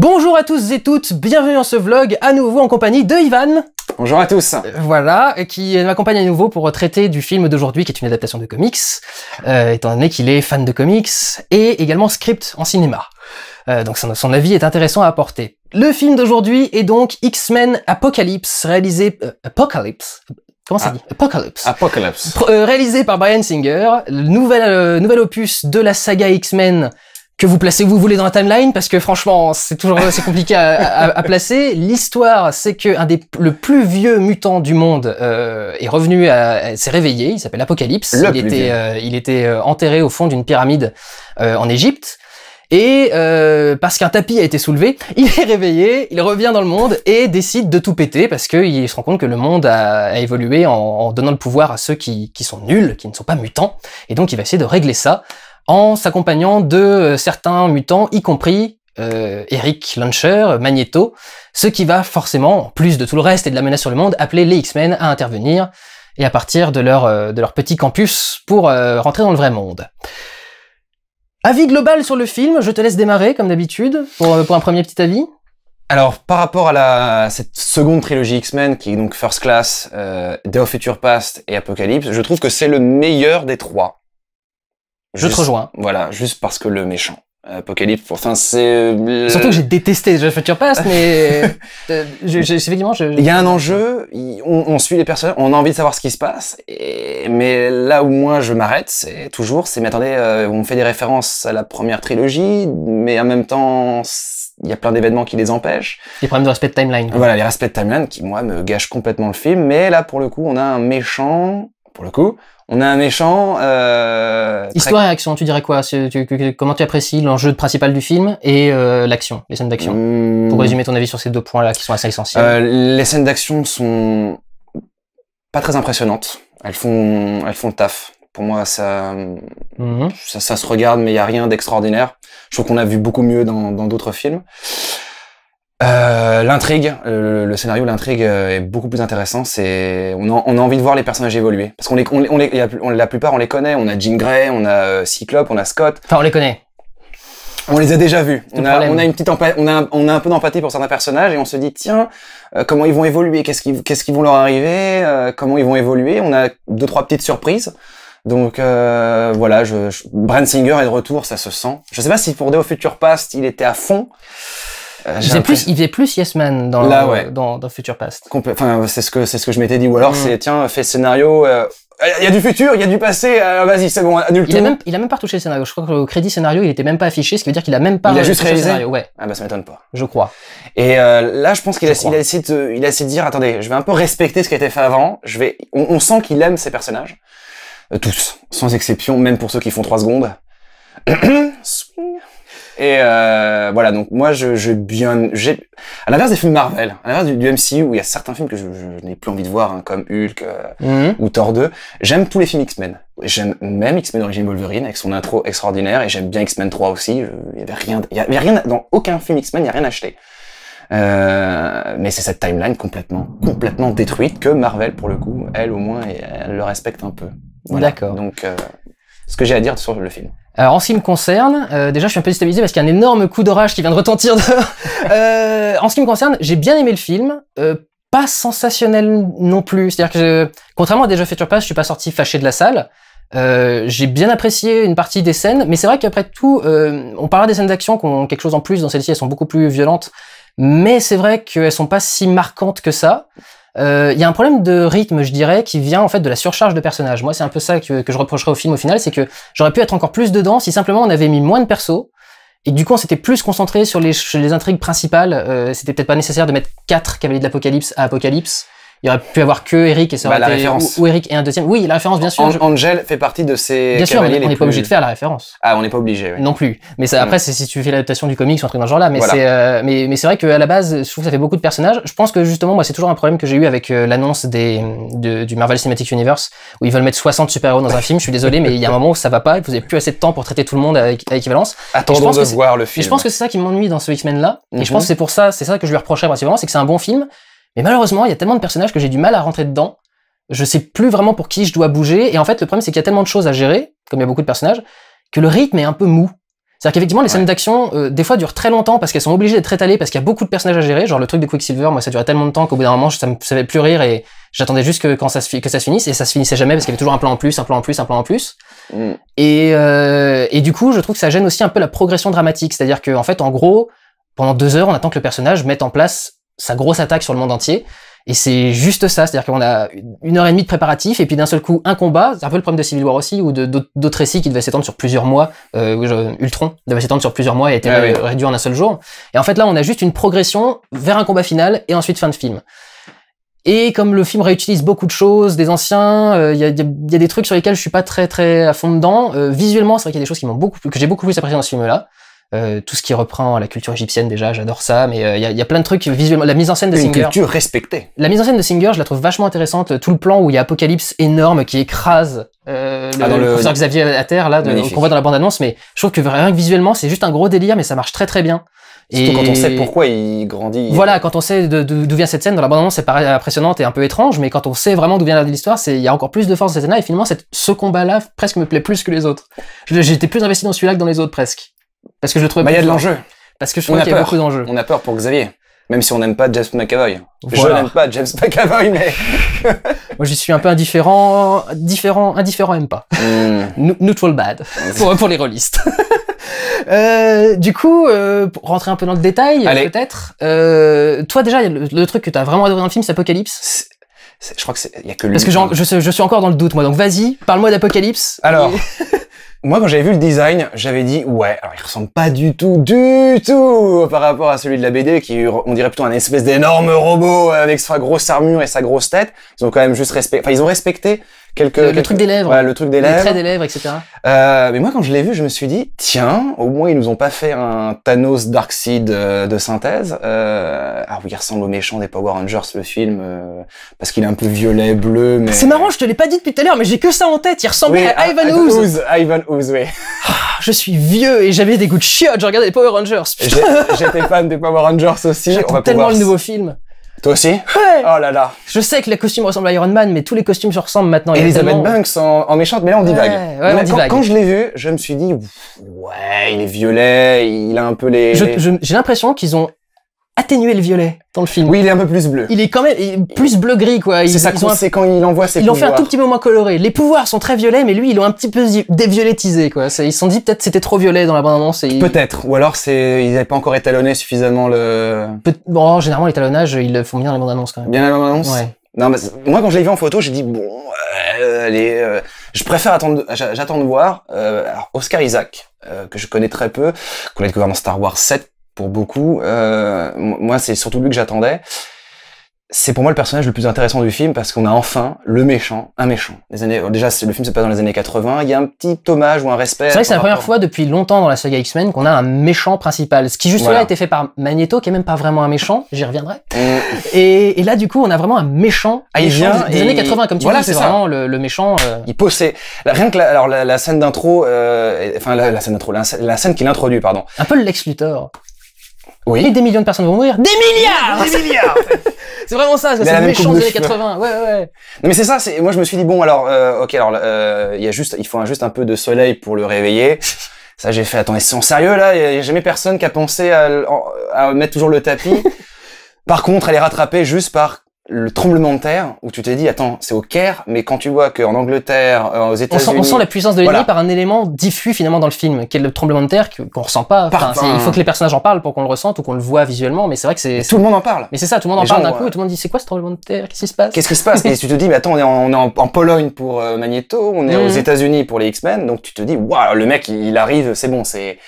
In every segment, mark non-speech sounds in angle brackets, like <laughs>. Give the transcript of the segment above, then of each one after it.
Bonjour à tous et toutes, bienvenue dans ce vlog, à nouveau en compagnie de Ivan. Bonjour à tous. Euh, voilà, qui m'accompagne à nouveau pour traiter du film d'aujourd'hui, qui est une adaptation de comics, euh, étant donné qu'il est fan de comics, et également script en cinéma. Euh, donc son, avis est intéressant à apporter. Le film d'aujourd'hui est donc X-Men Apocalypse, réalisé... Apocalypse Comment ça ah. dit Apocalypse. Apocalypse. réalisé par Brian Singer, le nouvel, nouvel opus de la saga X-Men que vous placez où vous voulez dans la timeline parce que franchement c'est toujours assez compliqué à, à, placer. L'histoire c'est que un des le plus vieux mutant du monde euh, est revenu, s'est réveillé. Il s'appelle Apocalypse. Euh, il était il euh, était enterré au fond d'une pyramide euh, en Égypte. Et euh, parce qu'un tapis a été soulevé, <laughs> il est réveillé, il revient dans le monde et décide de tout péter parce qu'il se rend compte que le monde a, a évolué en, en, donnant le pouvoir à ceux qui, qui, sont nuls, qui ne sont pas mutants. Et donc il va essayer de régler ça en s'accompagnant de euh, certains mutants, y compris euh, Eric Launcher, Magneto, ce qui va forcément, en plus de tout le reste et de la menace sur le monde, appeler les X-Men à intervenir et à partir de leur, euh, petit campus pour rentrer dans le vrai monde. Avis global sur le film, je te laisse démarrer comme d'habitude pour, un premier petit avis. Alors par rapport à, cette seconde trilogie X-Men qui est donc First Class, euh, of Future Past et Apocalypse, je trouve que c'est le meilleur des trois. Je te rejoins. Voilà, juste parce que le méchant. Apocalypse, enfin c'est... Euh, Surtout que j'ai détesté The Future Past, mais... <laughs> Euh, je, je, effectivement, je... Il y a un enjeu, on, suit les personnages, on a envie de savoir ce qui se passe, et, mais là où moi je m'arrête, c'est toujours, c'est mais attendez, euh, on fait des références à la première trilogie, mais en même temps, il y a plein d'événements qui les empêchent. Les problèmes de respect de timeline. Voilà, les respects de timeline qui, moi, me gâchent complètement le film, mais là, pour le coup, on a un méchant, pour le coup, on a un méchant. Euh, Histoire et action, tu dirais quoi Comment tu apprécies l'enjeu principal du film et euh, l'action, les scènes d'action hmm. Pour résumer ton avis sur ces deux points-là qui sont assez essentiels. Euh, les scènes d'action sont pas très impressionnantes. Elles font, elles font le taf. Pour moi, mhm. ça, ça, se regarde, mais il y a rien d'extraordinaire. Je trouve qu'on a vu beaucoup mieux dans d'autres films. Euh, l'intrigue, euh, le, scénario, l'intrigue euh, est beaucoup plus intéressant. C'est on, a envie de voir les personnages évoluer parce qu'on les, on la plupart on les connaît. On a Jean Gray, on a Cyclope, on a Scott. Enfin, on les connaît. On les a déjà vus. On a, une petite on on a un peu d'empathie pour certains personnages et on se dit tiens comment ils vont évoluer, qu'est-ce qui, qu'est-ce qui vont leur arriver, comment ils vont évoluer. On a deux trois petites surprises. Donc voilà, je, Brand Singer est de retour, ça se sent. Je sais pas si pour Day Future Past il était à fond. Euh, il faisait plus, il plus Yes Man dans, dans, Future Past. Enfin, c'est ce que c'est ce que je m'étais dit. Ou alors mm. c'est tiens, fais le scénario. Euh, il y a du futur, il y a du passé, euh, vas-y, c'est bon, annule il tout. A même, il a même pas touché le scénario. Je crois que le crédit scénario, il était même pas affiché, ce qui veut dire qu'il a même pas. Il a juste réalisé. scénario, ouais. Ah bah ça m'étonne pas. Je crois. Et là, je pense qu'il a, il a essayé de, il a de dire, attendez, je vais un peu respecter ce qui a été fait avant. Je vais, on, sent qu'il aime ses personnages, tous, sans exception, même pour ceux qui font trois secondes. <clears throat> Et euh, voilà, donc moi, je, je bien, j'ai à l'inverse des films Marvel, à l'inverse du, MCU où il y a certains films que je, n'ai plus envie de voir, hein, comme Hulk euh, mhm. ou Thor 2. J'aime tous les films X-Men. J'aime même X-Men d'origine Wolverine avec son intro extraordinaire, et j'aime bien X-Men 3 aussi. Il y avait rien, il y avait rien dans aucun film X-Men, il n'y a rien acheté. Euh, mais c'est cette timeline complètement, complètement détruite que Marvel, pour le coup, elle au moins, elle, le respecte un peu. D'accord. Donc, euh, ce que j'ai à dire sur le film en ce qui me concerne, euh, déjà je suis un peu déstabilisé parce qu'il y a un énorme coup d'orage qui vient de retentir. dehors. <laughs> Euh, en ce qui me concerne, j'ai bien aimé le film, euh, pas sensationnel non plus. C'est-à-dire que contrairement à déjà Future Pass, je suis pas sorti fâché de la salle. j'ai bien apprécié une partie des scènes, mais c'est vrai qu'après tout, on parlera des scènes d'action qui ont quelque chose en plus. Dans celles-ci, elles sont beaucoup plus violentes, mais c'est vrai qu'elles sont pas si marquantes que ça. Euh, il y a un problème de rythme, je dirais, qui vient en fait de la surcharge de personnages. Moi, c'est un peu ça que, je reprocherais au film au final, c'est que j'aurais pu être encore plus dedans si simplement on avait mis moins de persos et du coup on s'était plus concentré sur les, intrigues principales. Euh, c'était peut-être pas nécessaire de mettre 4 cavaliers de l'Apocalypse à Apocalypse il aurait pu avoir que Eric et ça aurait bah, été, ou, Eric et un deuxième. Oui, la référence, bien sûr. Angel fait partie de ces. Bien sûr, on n'est pas obligé de faire la référence. Ah, on n'est pas obligé. Oui. Non plus. Mais ça, mm. après, c'est si tu fais l'adaptation du comics ou un truc dans ce genre-là. Mais c'est, euh, mais, c'est vrai qu'à la base, je trouve que ça fait beaucoup de personnages. Je pense que justement, moi, c'est toujours un problème que j'ai eu avec euh, l'annonce des du Marvel Cinematic Universe où ils veulent mettre 60 super-héros dans un film. Je suis désolé, mais il y a un moment où ça va pas. Vous n'avez plus assez de temps pour traiter tout le monde avec, à équivalence. Attendons de voir le film. je pense que c'est ça qui m'ennuie dans ce X-Men là. Et je pense mhm. que c'est pour ça, c'est ça que je lui reprocherais principalement, c'est que c'est un bon film, mais malheureusement, il y a tellement de personnages que j'ai du mal à rentrer dedans. Je sais plus vraiment pour qui je dois bouger. Et en fait, le problème, c'est qu'il y a tellement de choses à gérer, comme il y a beaucoup de personnages, que le rythme est un peu mou. C'est-à-dire qu'effectivement, les scènes d'action, euh, des fois, durent très longtemps parce qu'elles sont obligées d'être étalées parce qu'il y a beaucoup de personnages à gérer. Genre, le truc de Quicksilver, moi, ça durait tellement de temps qu'au bout d'un moment, ça me savait plus rire et j'attendais juste que, quand ça se, que ça finisse et ça se finissait jamais parce qu'il y avait toujours un plan en plus, un plan en plus, un plan en plus. Mm. Et, euh, et du coup, je trouve que ça gêne aussi un peu la progression dramatique. C'est-à-dire qu'en fait, en gros, pendant deux heures, on attend que le personnage mette en place sa grosse attaque sur le monde entier. Et c'est juste ça, c'est-à-dire qu'on a une heure et demie de préparatif et puis d'un seul coup un combat, c'est un peu le problème de Civil War aussi, ou d'autres récits qui devaient s'étendre sur plusieurs mois, euh, Ultron devait s'étendre sur plusieurs mois et était été ah réduit en un seul jour. Et en fait là on a juste une progression vers un combat final et ensuite fin de film. Et comme le film réutilise beaucoup de choses, des anciens, euh, il y, a, des trucs sur lesquels je suis pas très très à fond dedans. Euh, visuellement, c'est vrai qu'il y a des choses qui m'ont beaucoup que j'ai beaucoup plus apprécié dans ce film-là. Euh, tout ce qui reprend la culture égyptienne déjà, j'adore ça, mais euh, il y, a plein de trucs visuellement. La mise en scène de Singer. Une culture respectée. La mise en scène de Singer, je la trouve vachement intéressante. Tout le plan où il y a Apocalypse énorme qui écrase euh, ah, le, le, professeur Xavier à terre, là, qu'on voit dans la bande-annonce, mais je trouve que visuellement, c'est juste un gros délire, mais ça marche très très bien. Surtout quand on sait pourquoi il grandit. Voilà, quand on sait d'où vient cette scène, dans la bande-annonce, c'est impressionnante et un peu étrange, mais quand on sait vraiment d'où vient l'histoire, il y a encore plus de force dans cette scène-là, et finalement, cette, ce combat-là presque me plaît plus que les autres. J'étais plus investi dans celui-là que dans les autres, presque. Parce que je trouve. Bah, y a de l'enjeu. Parce que je trouve qu'il y a beaucoup d'enjeux. On a peur pour Xavier. Même si on n'aime pas James McAvoy. Je n'aime pas James McAvoy, mais. <laughs> <laughs> Moi, j'y suis un peu indifférent, différent, indifférent, même pas. Hmm. Neutral bad. Hmm. pour, les rôlistes. <laughs> Euh, du coup, euh, pour rentrer un peu dans le détail, peut-être. Euh, toi, déjà, le, truc que tu as vraiment adoré dans le film, c'est Apocalypse. je crois que c'est, y a que lui. Parce que je, je, suis encore dans le doute, moi. Donc, vas-y, parle-moi d'Apocalypse. Alors, moi, quand j'avais vu le design, j'avais dit ouais, alors il ressemble pas du tout, du tout par rapport à celui de la BD, qui on dirait plutôt un espèce d'énorme robot euh, avec sa grosse armure et sa grosse tête. Ils ont quand même juste respecté, enfin ils ont respecté quelques, le, truc des lèvres, ouais, le truc des lèvres, le des lèvres, etc. Euh, mais moi, quand je l'ai vu, je me suis dit, tiens, au moins ils nous ont pas fait un Thanos Darkseid euh, de synthèse. Euh, alors oui, il ressemble au méchant des Power Rangers le film euh, parce qu'il est un peu violet bleu. Mais... C'est marrant, je te l'ai pas dit depuis tout à l'heure, mais j'ai que ça en tête. Il ressemblait à, ah, Ivan Ooze. Ivan Ooze, oui. Ah, je suis vieux et j'avais des goûts de chiottes. Je regardais les Power Rangers. J'étais fan des Power Rangers aussi. J'attends tellement le nouveau film. Toi aussi Ouais Oh là là Je sais que les costumes ressemblent à Iron Man, mais tous les costumes se ressemblent maintenant. Et Elizabeth Banks en, en, méchante, mais là on divague. quand, quand, je l'ai vu, je me suis dit, ouais, il est violet, il a un peu les... J'ai l'impression qu'ils ont atténuer le violet dans le film. Oui, il est un peu plus bleu. Il est quand même plus bleu gris quoi. C'est ça c'est quand il envoie ses. Ils l'ont fait un tout petit peu moins coloré. Les pouvoirs sont très violets, mais lui, ils l'ont un petit peu dévioletisé quoi. Ils se sont dit peut-être c'était trop violet dans la bande annonce. Peut-être. Ou alors c'est ils n'avaient pas encore étalonné suffisamment le. bon, généralement l'étalonnage, ils le font bien dans la bande annonce quand même. Bien dans la bande annonce. Ouais. Non, mais moi quand je l'ai vu en photo, j'ai dit bon, allez, euh, euh, je préfère attendre, j'attends de voir. Euh, alors Oscar Isaac, que je connais très peu, qu'on a découvert dans Star Wars 7 pour beaucoup. Euh, moi, c'est surtout lui que j'attendais. C'est pour moi le personnage le plus intéressant du film parce qu'on a enfin le méchant, un méchant. Les années, oh, déjà, le film se passe dans les années 80. Il y a un petit hommage ou un respect. C'est vrai que c'est la première fois depuis longtemps dans la saga X-Men qu'on a un méchant principal. Ce qui juste là a été fait par Magneto, qui est même pas vraiment un méchant. J'y reviendrai. Mm. Et, là, du coup, on a vraiment un méchant. Ah, il des, années 80, comme tu voilà, dis. C'est vraiment le, méchant. Euh. Il possède. Rien que la, alors la, scène d'intro, euh, enfin la, scène d'intro, la, scène qui l'introduit pardon. Un peu le Lex Luthor. Oui. des millions de personnes vont mourir. Des milliards Des milliards <laughs> C'est vraiment ça, c'est la méchant des 80. Ouais, ouais. mais c'est ça, moi je me suis dit, bon, alors, euh, ok, alors, euh, y a juste, il faut juste un peu de soleil pour le réveiller. Ça, j'ai fait, attendez, c'est en sérieux là Il n'y a jamais personne qui a pensé à mettre toujours le tapis. <laughs> par contre, elle est rattrapée juste par le tremblement de terre où tu t'es dit attends c'est au Caire mais quand tu vois qu'en Angleterre euh, aux États-Unis on, sent, la puissance de l'ennemi par un élément diffus finalement dans le film qui est le tremblement de terre qu'on ressent pas il faut que les personnages en parlent pour qu'on le ressente ou qu'on le voit visuellement mais c'est vrai que c'est tout le monde en parle mais c'est ça tout le monde en parle d'un coup euh, tout le monde dit c'est quoi ce tremblement de terre qu'est-ce qui se passe qu'est-ce qui se passe <laughs> et tu te dis mais attends on est en, Pologne pour euh, Magneto on est aux mm. États-Unis pour les X-Men donc tu te dis waouh le mec il arrive c'est bon c'est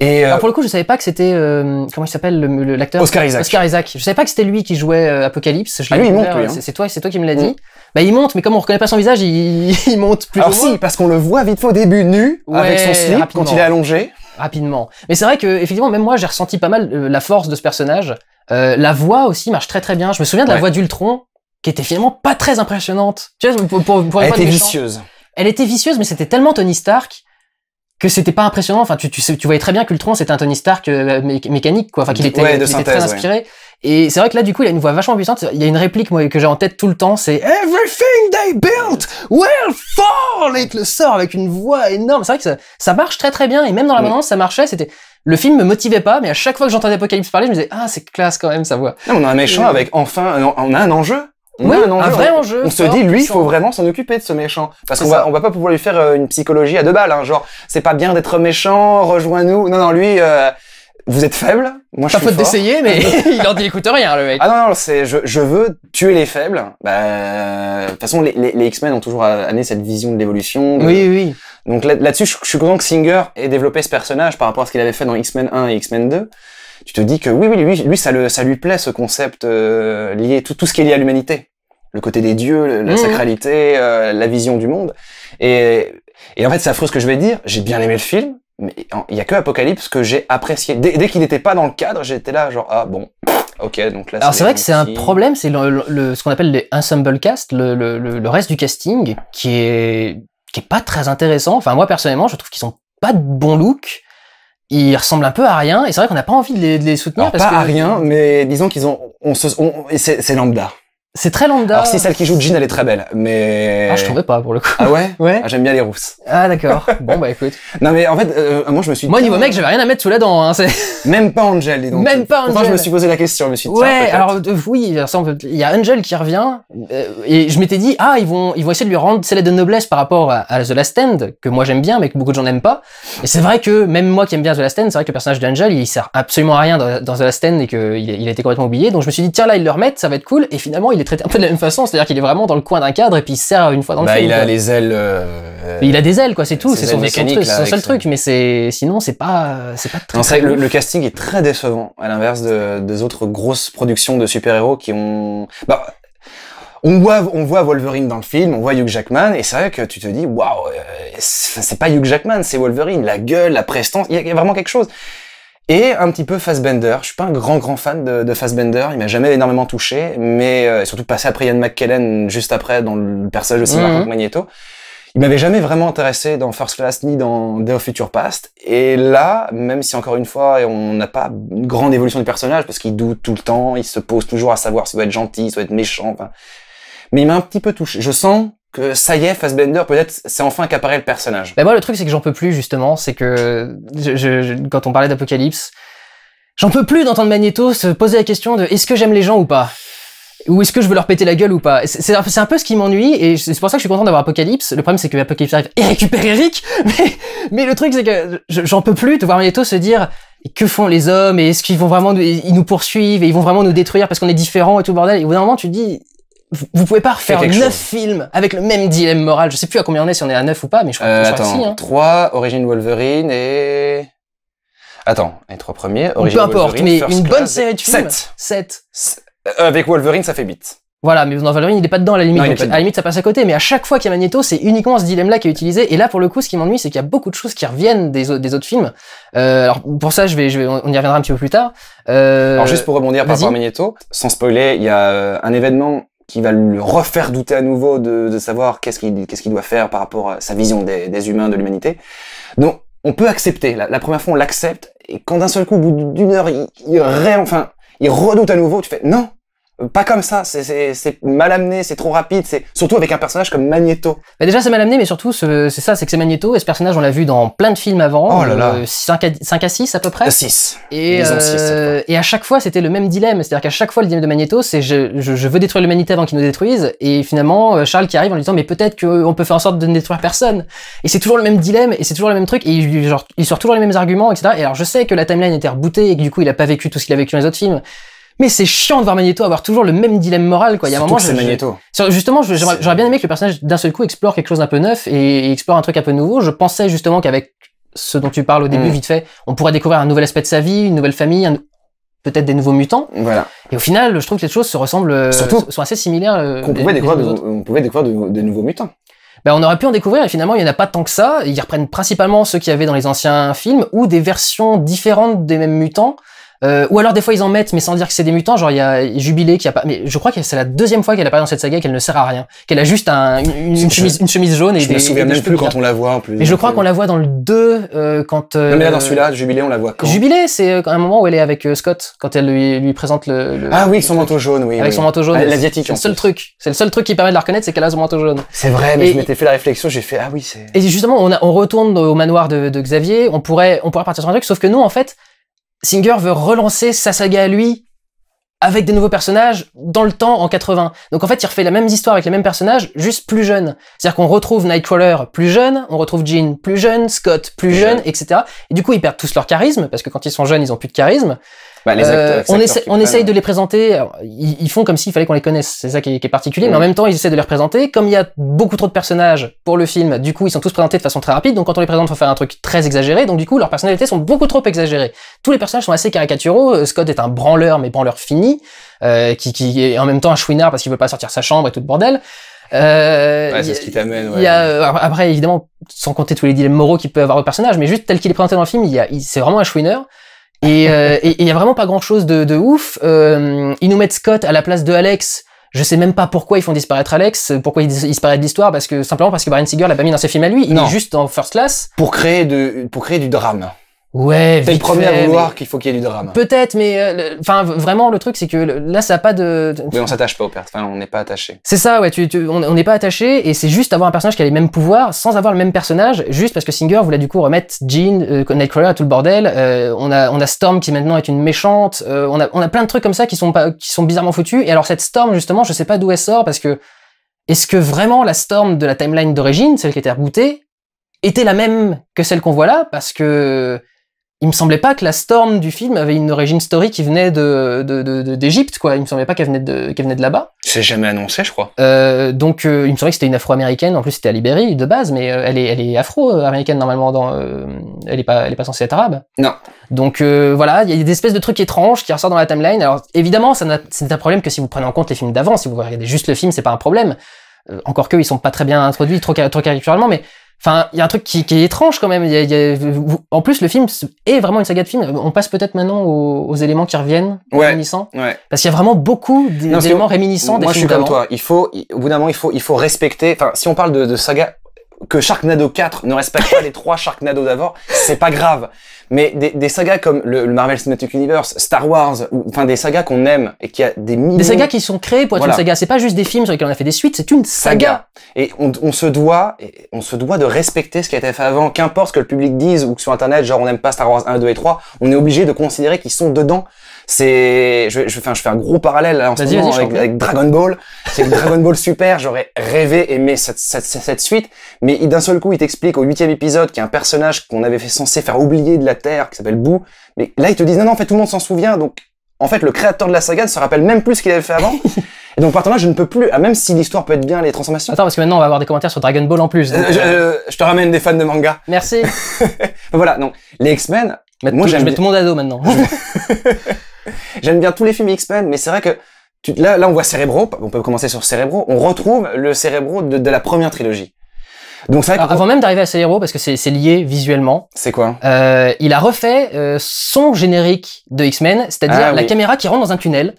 et euh, pour le coup, je savais pas que c'était euh, comment il s'appelle l'acteur Oscar Isaac. Oscar Isaac. Je savais pas que c'était lui qui jouait euh, Apocalypse. ah lui, il monte. Hein. C'est toi, c'est toi qui me l'as mm. dit. Bah, il monte, mais comme on reconnaît pas son visage, il, <laughs> monte plus. Alors si, parce qu'on le voit vite fait au début nu avec son slip quand il est allongé. Rapidement. Mais c'est vrai que effectivement, même moi, j'ai ressenti pas mal la force de ce personnage. la voix aussi marche très très bien. Je me souviens de la voix d'Ultron, qui était finalement pas très impressionnante. Elle était vicieuse. Elle était vicieuse, mais c'était tellement Tony Stark que c'était pas impressionnant. Enfin, tu, tu, tu voyais très bien qu'Ultron c'était un Tony Stark euh, mécanique, quoi. Enfin, qu'il était, très inspiré. Et c'est vrai que là, du coup, il a une voix vachement puissante. Il y a une réplique moi, que j'ai en tête tout le temps, c'est Everything they built will fall et le sort avec une voix énorme. C'est vrai que ça, ça, marche très très bien. Et même dans la ça marchait. C'était le film me motivait pas, mais à chaque fois que j'entendais Apocalypse parler, je me disais ah c'est classe quand même sa voix. Non, on a un méchant avec enfin on a un enjeu on un, vrai se dit, lui, il faut vraiment s'en occuper de ce méchant. Parce qu'on va, on va pas pouvoir lui faire euh, une psychologie à deux balles, hein, genre, c'est pas bien d'être méchant, rejoins-nous. Non, non, lui, euh, vous êtes faible. Moi, pas je suis faute d'essayer, mais <laughs> <laughs> il en dit écoute rien, le mec. Ah non, non, c'est, je, veux tuer les faibles. Bah, euh, de toute façon, les, X-Men ont toujours amené cette vision de l'évolution. Oui, oui. Donc là, dessus je, je suis content que Singer ait développé ce personnage par rapport à ce qu'il avait fait dans X-Men 1 et X-Men 2 tu te dis que oui, oui, lui, lui ça, le, ça lui plaît ce concept euh, lié, tout, tout ce qui est lié à l'humanité. Le côté des dieux, la mhm. sacralité, euh, la vision du monde. Et, et en fait, c'est affreux ce que je vais dire. J'ai bien aimé le film, mais il y a que Apocalypse que j'ai apprécié. Dès, qu'il n'était pas dans le cadre, j'étais là genre ah bon. Ok, donc là. Alors c'est vrai que c'est un problème, c'est le, ce qu'on appelle les ensemble cast, le, reste du casting qui est qui est pas très intéressant. Enfin moi personnellement, je trouve qu'ils sont pas de bons looks. Il ressemblent un peu à rien et c'est vrai qu'on n'a pas envie de les, soutenir. parce pas à rien, mais disons qu'ils ont, on se, c'est lambda. C'est très lambda. Alors si celle qui joue Jean, elle est très belle, mais ah je trouvais pas pour le coup. Ah ouais. <laughs> ouais. Ah, j'aime bien les rousses. Ah d'accord. <laughs> Bon bah écoute. non mais en fait, euh, moi je me suis. Moi niveau mec, j'avais rien à mettre sous la dent. Hein, <laughs> Même pas Angel. Dis donc. Même pas Angel. moi je me suis posé la question, je me suis dit. Ouais. alors euh, oui, il y a Angel qui revient euh, et je m'étais dit ah ils vont ils vont essayer de lui rendre celle de noblesse par rapport à, The Last Stand que moi j'aime bien mais que beaucoup de gens n'aiment pas. Et c'est vrai que même moi qui aime bien The Last Stand, c'est vrai que le personnage d'Angel il sert absolument à rien dans, The Last Stand et que il a été complètement oublié. Donc je me suis dit tiens là ils le remettent, ça va être cool. Et finalement il un peu de la même façon, c'est-à-dire qu'il est vraiment dans le coin d'un cadre et puis il sert une fois dans le bah, film, Il a les ailes. Euh, il a des ailes, quoi, c'est tout. C'est son, son, truc, son seul truc, mais c'est sinon c'est pas c'est pas très. le, casting est très décevant à l'inverse de, des autres grosses productions de super-héros qui ont. Bah, on voit, on voit Wolverine dans le film, on voit Hugh Jackman, et c'est vrai que tu te dis, waouh, euh, c'est pas Hugh Jackman, c'est Wolverine, la gueule, la prestance, il y, a vraiment quelque chose et un petit peu Fassbender. Je suis pas un grand grand fan de, Fassbender, il m'a jamais énormément touché, mais euh, surtout passé après Ian McKellen juste après dans le personnage aussi Marco mhm. Magneto. Il m'avait jamais vraiment intéressé dans First Class ni dans The Future Past. Et là, même si encore une fois, on n'a pas une grande évolution du personnage parce qu'il doute tout le temps, il se pose toujours à savoir s'il doit être gentil, s'il doit être méchant. Mais il m'a un petit peu touché. Je sens que ça y est, Fassbender, peut-être, c'est enfin qu'apparaît le personnage. mais bah, moi, le truc, c'est que j'en peux plus, justement. C'est que je, je, quand on parlait d'Apocalypse, j'en peux plus d'entendre Magneto se poser la question de est-ce que j'aime les gens ou pas ou est-ce que je veux leur péter la gueule ou pas C'est un, peu ce qui m'ennuie et c'est pour ça que je suis content d'avoir Apocalypse. Le problème c'est que Apocalypse arrive et récupère Eric, <laughs> mais, mais le truc c'est que j'en peux plus de voir Magneto se dire que font les hommes et est-ce qu'ils vont vraiment nous, ils nous poursuivent et ils vont vraiment nous détruire parce qu'on est différents et tout bordel. Et au bout d'un moment tu dis vous pouvez pas refaire neuf films avec le même dilemme moral. Je sais plus à combien on est, si on est à neuf ou pas, mais je crois, je que euh, Hein. 3, origine Wolverine et... Attends, les trois premiers, Peu importe, mais une bonne série de films. 7. Sept euh, Avec Wolverine, ça fait huit. Voilà, mais dans Wolverine, il est pas dedans à la limite. à la limite, ça passe à côté. Mais à chaque fois qu'il y a Magneto, c'est uniquement ce dilemme-là qui est utilisé. Et là, pour le coup, ce qui m'ennuie, c'est qu'il y a beaucoup de choses qui reviennent des, des autres films. Euh, alors pour ça, je vais, je vais, on y reviendra un petit peu plus tard. Euh, alors juste pour rebondir par rapport à Magneto, sans spoiler, il y a euh, un événement qui va le refaire douter à nouveau de, savoir qu'est-ce qu'il qu'est-ce qu'il doit faire par rapport à sa vision des, humains, de l'humanité. Donc, on peut accepter. La, première fois, on l'accepte. Et quand d'un seul coup, au bout d'une heure, il, il enfin, il redoute à nouveau, tu fais non, pas comme ça, c'est mal amené, c'est trop rapide, c'est surtout avec un personnage comme Magneto. Bah déjà c'est mal amené, mais surtout c'est ça, c'est que c'est Magneto, et ce personnage on l'a vu dans plein de films avant, 5, euh, à, 5, à, 6 à peu près. 6. Euh, et, euh, et à chaque fois c'était le même dilemme, c'est-à-dire qu'à chaque fois le dilemme de Magneto c'est je, veux détruire l'humanité avant qu'il nous détruisent, et finalement Charles qui arrive en lui disant mais peut-être qu'on peut faire en sorte de ne détruire personne. Et c'est toujours le même dilemme, et c'est toujours le même truc, et il, genre, il sort toujours les mêmes arguments, etc. Et alors je sais que la timeline était rebootée, et que du coup il a pas vécu tout ce qu'il a vécu dans les autres films, mais c'est chiant de voir Magneto avoir toujours le même dilemme moral, quoi. Il y a un moment, c'est Magneto. Justement, j'aurais bien aimé que le personnage d'un seul coup explore quelque chose d'un peu neuf et explore un truc un peu nouveau. Je pensais justement qu'avec ce dont tu parles au début, mm. vite fait, on pourrait découvrir un nouvel aspect de sa vie, une nouvelle famille, peut-être des nouveaux mutants. Voilà. Et au final, je trouve que les choses se ressemblent, euh, sont assez similaires. Euh, on pouvait, découvrir des nouveaux mutants. Ben, on aurait pu en découvrir et finalement il n'y en a pas tant que ça. Ils reprennent principalement ceux qu'il y avait dans les anciens films ou des versions différentes des mêmes mutants euh, ou alors des fois ils en mettent, mais sans dire que c'est des mutants. Genre il y a Jubilé qui a pas. Mais je crois que c'est la deuxième fois qu'elle apparaît dans cette saga et qu'elle ne sert à rien, qu'elle a juste une, chemise, jaune et des. Je me souviens même plus quand on la voit en plus. Mais je crois qu'on la voit dans le 2 euh, quand. Euh, non mais là dans euh, celui-là, Jubilé on la voit quand. Jubilé c'est euh, un moment où elle est avec Scott quand elle lui, présente le, Ah oui, son manteau jaune, oui. Avec son manteau jaune. Ah, c'est le seul truc. C'est le seul truc qui permet de la reconnaître, c'est qu'elle a son manteau jaune. C'est vrai, mais je m'étais fait la réflexion, j'ai fait ah oui c'est. Et justement on, retourne au manoir de, Xavier, on pourrait on pourrait partir sur un truc, sauf que nous en fait Singer veut relancer sa saga à lui avec des nouveaux personnages dans le temps en 80. Donc en fait, il refait la même histoire avec les mêmes personnages, juste plus jeunes. C'est-à-dire qu'on retrouve Nightcrawler plus jeune, on retrouve Jean plus jeune, Scott plus jeune, etc. Et du coup, ils perdent tous leur charisme, parce que quand ils sont jeunes, ils ont plus de charisme. Bah, euh, on, essaye de les présenter. Ils, font comme s'il fallait qu'on les connaisse. C'est ça qui est, particulier. Mais en même temps, ils essaient de les présenter. Comme il y a beaucoup trop de personnages pour le film, du coup, ils sont tous présentés de façon très rapide. Donc, quand on les présente, faut faire un truc très exagéré. Donc, du coup, leurs personnalités sont beaucoup trop exagérées. Tous les personnages sont assez caricaturaux. Euh, Scott est un branleur, mais branleur fini, euh, qui, est en même temps un chouinard parce qu'il veut pas sortir sa chambre et tout le bordel. après, évidemment, sans compter tous les dilemmes moraux qu'il peut avoir au personnage, mais juste tel qu'il est présenté dans le film, il, c'est vraiment un chouineur. Et il euh, n'y a vraiment pas grand-chose de, de, ouf. Euh, ils nous mettent Scott à la place de Alex. Je sais même pas pourquoi ils font disparaître Alex, pourquoi ils disparaît de l'histoire, parce que simplement parce que Brian Singer l'a pas mis dans ses films à lui. Il est juste en first class. Pour créer de, pour créer du drame. Ouais, c'est le premier à vouloir qu'il faut qu'il y ait du drame. Peut-être, mais euh, enfin vraiment le truc c'est que là ça n'a pas de. Mais on s'attache pas aux pertes. Enfin, on n'est pas attaché. C'est ça, ouais. on n'est pas attaché et c'est juste avoir un personnage qui a les mêmes pouvoirs sans avoir le même personnage, juste parce que Singer voulait du coup remettre Jean, euh, Nightcrawler à tout le bordel. Euh, on a on a Storm qui maintenant est une méchante. on a plein de trucs comme ça qui sont qui sont bizarrement foutus. Et alors cette Storm justement, je sais pas d'où elle sort parce que est-ce que vraiment la Storm de la timeline d'origine, celle qui était rebootée, était la même que celle qu'on voit là Parce que il me semblait pas que la Storm du film avait une origine story qui venait de, d'Égypte, quoi. Il me semblait pas qu'elle venait de, qu'elle venait de là-bas. C'est jamais annoncé, je crois. Euh, donc, euh, il me semblait que c'était une afro-américaine. En plus, c'était à Libéry de base, mais euh, elle est, elle est afro-américaine, normalement. Dans, euh, elle, est pas, elle est pas censée être arabe. Non. Donc, voilà, il y a des espèces de trucs étranges qui ressortent dans la timeline. Alors, évidemment, ça c'est un problème que si vous prenez en compte les films d'avant. Si vous regardez juste le film, c'est pas un problème. encore que, ils sont pas très bien introduits, trop, trop caricaturalement, mais Enfin, il y a un truc qui, est étrange quand même. En plus, le film est vraiment une saga de films. On passe peut-être maintenant aux, éléments qui reviennent, ouais, Parce qu'il y a vraiment beaucoup d'éléments réminiscents moi, des films. Moi, je suis comme toi. Il faut, au bout d'un moment, il faut, il faut respecter. Enfin, si on parle de saga, que Sharknado 4 ne respecte pas les trois Sharknado d'avant, c'est pas grave. Mais des, des sagas comme le, Marvel Cinematic Universe, Star Wars, enfin des sagas qu'on aime et qui a des millions... Des sagas qui sont créées pour être une saga. C'est pas juste des films sur lesquels on a fait des suites, c'est une saga. Et on, on, se doit, on se doit de respecter ce qui a été fait avant. Qu'importe ce que le public dise ou que sur Internet, genre on n'aime pas Star Wars 1, 2 et 3, on est obligé de considérer qu'ils sont dedans c'est, je, je, je fais un gros parallèle là, hein, avec, Dragon Ball. C'est Dragon Ball Super. J'aurais rêvé aimé cette, suite, mais d'un seul coup, il t'explique au huitième épisode qu'il y a un personnage qu'on avait fait censé faire oublier de la Terre, qui s'appelle Boo. Mais là, ils te disent non, non, en fait, tout le monde s'en souvient. Donc, en fait, le créateur de la saga ne se rappelle même plus ce qu'il avait fait avant. <laughs> Et donc, par partant là, je ne peux plus, même si l'histoire peut être bien, les transformations. Attends, parce que maintenant, on va avoir des commentaires sur Dragon Ball en plus. Euh, euh. Euh, je, te ramène des fans de manga. Merci. <laughs> voilà, donc, les X-Men. Moi, j'aime. Je mets tout le monde à maintenant. <laughs> <laughs> J'aime bien tous les films X-Men, mais c'est vrai que là, là, on voit Cérébro, on peut commencer sur Cérébro, on retrouve le Cerebro de, la première trilogie. Donc avant même d'arriver à Cerebro, parce que c'est lié visuellement. C'est quoi euh, Il a refait euh, son générique de X-Men, c'est-à-dire ah la caméra qui rentre dans un tunnel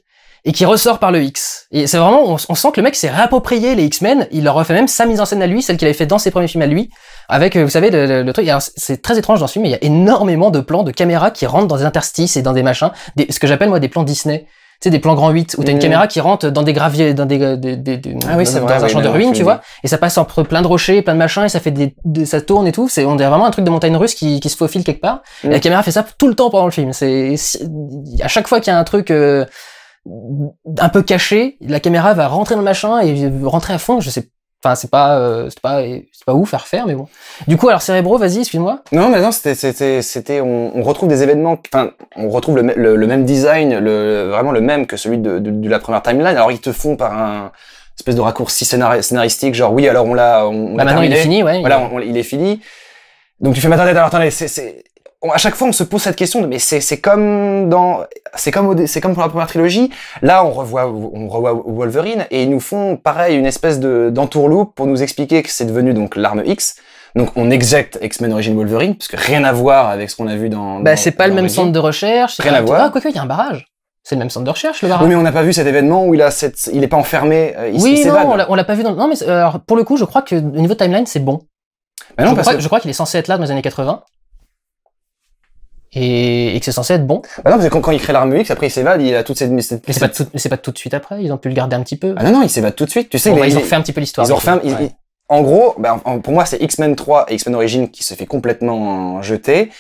et qui ressort par le X. Et c'est vraiment, on, sent que le mec s'est réapproprié les X-Men, il leur refait même sa mise en scène à lui, celle qu'il avait fait dans ses premiers films à lui, avec, euh, vous savez, le, truc, alors c'est très étrange dans ce film, il y a énormément de plans de caméras qui rentrent dans des interstices et dans des machins, ce que j'appelle moi des plans Disney. Tu sais, des plans grand 8, où t'as une euh. caméra qui rentre dans des graviers, dans des, euh, des, des ah dans, un de ruines, tu vois, et ça passe entre plein de rochers, plein de machins, et ça fait des, ça tourne et tout, c'est, on dirait vraiment un truc de montagne russe qui, qui se faufile quelque part, et la mm. caméra fait ça tout le temps pendant le film, c'est, à chaque fois qu'il y a un truc, un peu caché, la caméra va rentrer dans le machin et rentrer à fond, je sais Enfin, c'est pas, euh, c'est pas, c'est pas ouf à refaire, mais bon. Du coup, alors Cérébro, vas-y, suis-moi. Non, mais non, c'était, c'était, c'était, on, retrouve des événements, enfin, on retrouve le, même design, le, vraiment le même que celui de, la première timeline. Alors ils te font par un, espèce de raccourci scénaristique, genre oui, alors on l'a, on, bah, maintenant terminé. il est fini, Voilà, il est, fini. Donc tu fais, mais attendez, attendez, c'est, on, à chaque fois on se pose cette question mais c'est comme dans c'est comme c'est comme pour la première trilogie là on revoit Wolverine et ils nous font pareil une espèce de d'entourloupe pour nous expliquer que c'est devenu donc l'arme X donc on exacte X-Men Origin Wolverine parce que rien à voir avec ce qu'on a vu dans bah c'est pas le même centre de recherche rien à voir ah, quoique il y a un barrage c'est le même centre de recherche, le barrage. Oui, mais on n'a pas vu cet événement où il a il pas enfermé. Euh, oui, non, on l'a pas vu dans. Non, mais pour le coup, je crois que au niveau timeline, c'est bon. Bah non, parce je crois qu'il est censé être là dans les années 80 et, que c'est censé être bon. Bah non, parce que quand, il crée l'arme X après il s'évade, il a toutes cette. mais c'est pas, tout, de suite après, ils ont pu le garder un petit peu. Ah non, non, il s'évade tout de suite, tu sais. Bah, ils, ont refait un petit peu l'histoire. Ils ont En gros, bah, pour moi, c'est X-Men 3 et X-Men Origins qui se fait complètement jeter.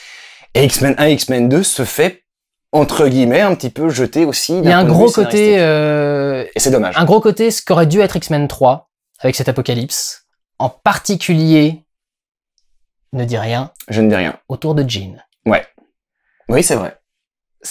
Et X-Men 1 et X-Men 2 se fait entre guillemets un petit peu jeter aussi. Il y a un gros côté. Euh, et c'est dommage. Un gros côté, ce qu'aurait dû être X-Men 3 avec cet apocalypse. En particulier, ne dis rien. Je ne dis rien. Autour de Jean. Ouais. Oui, c'est vrai.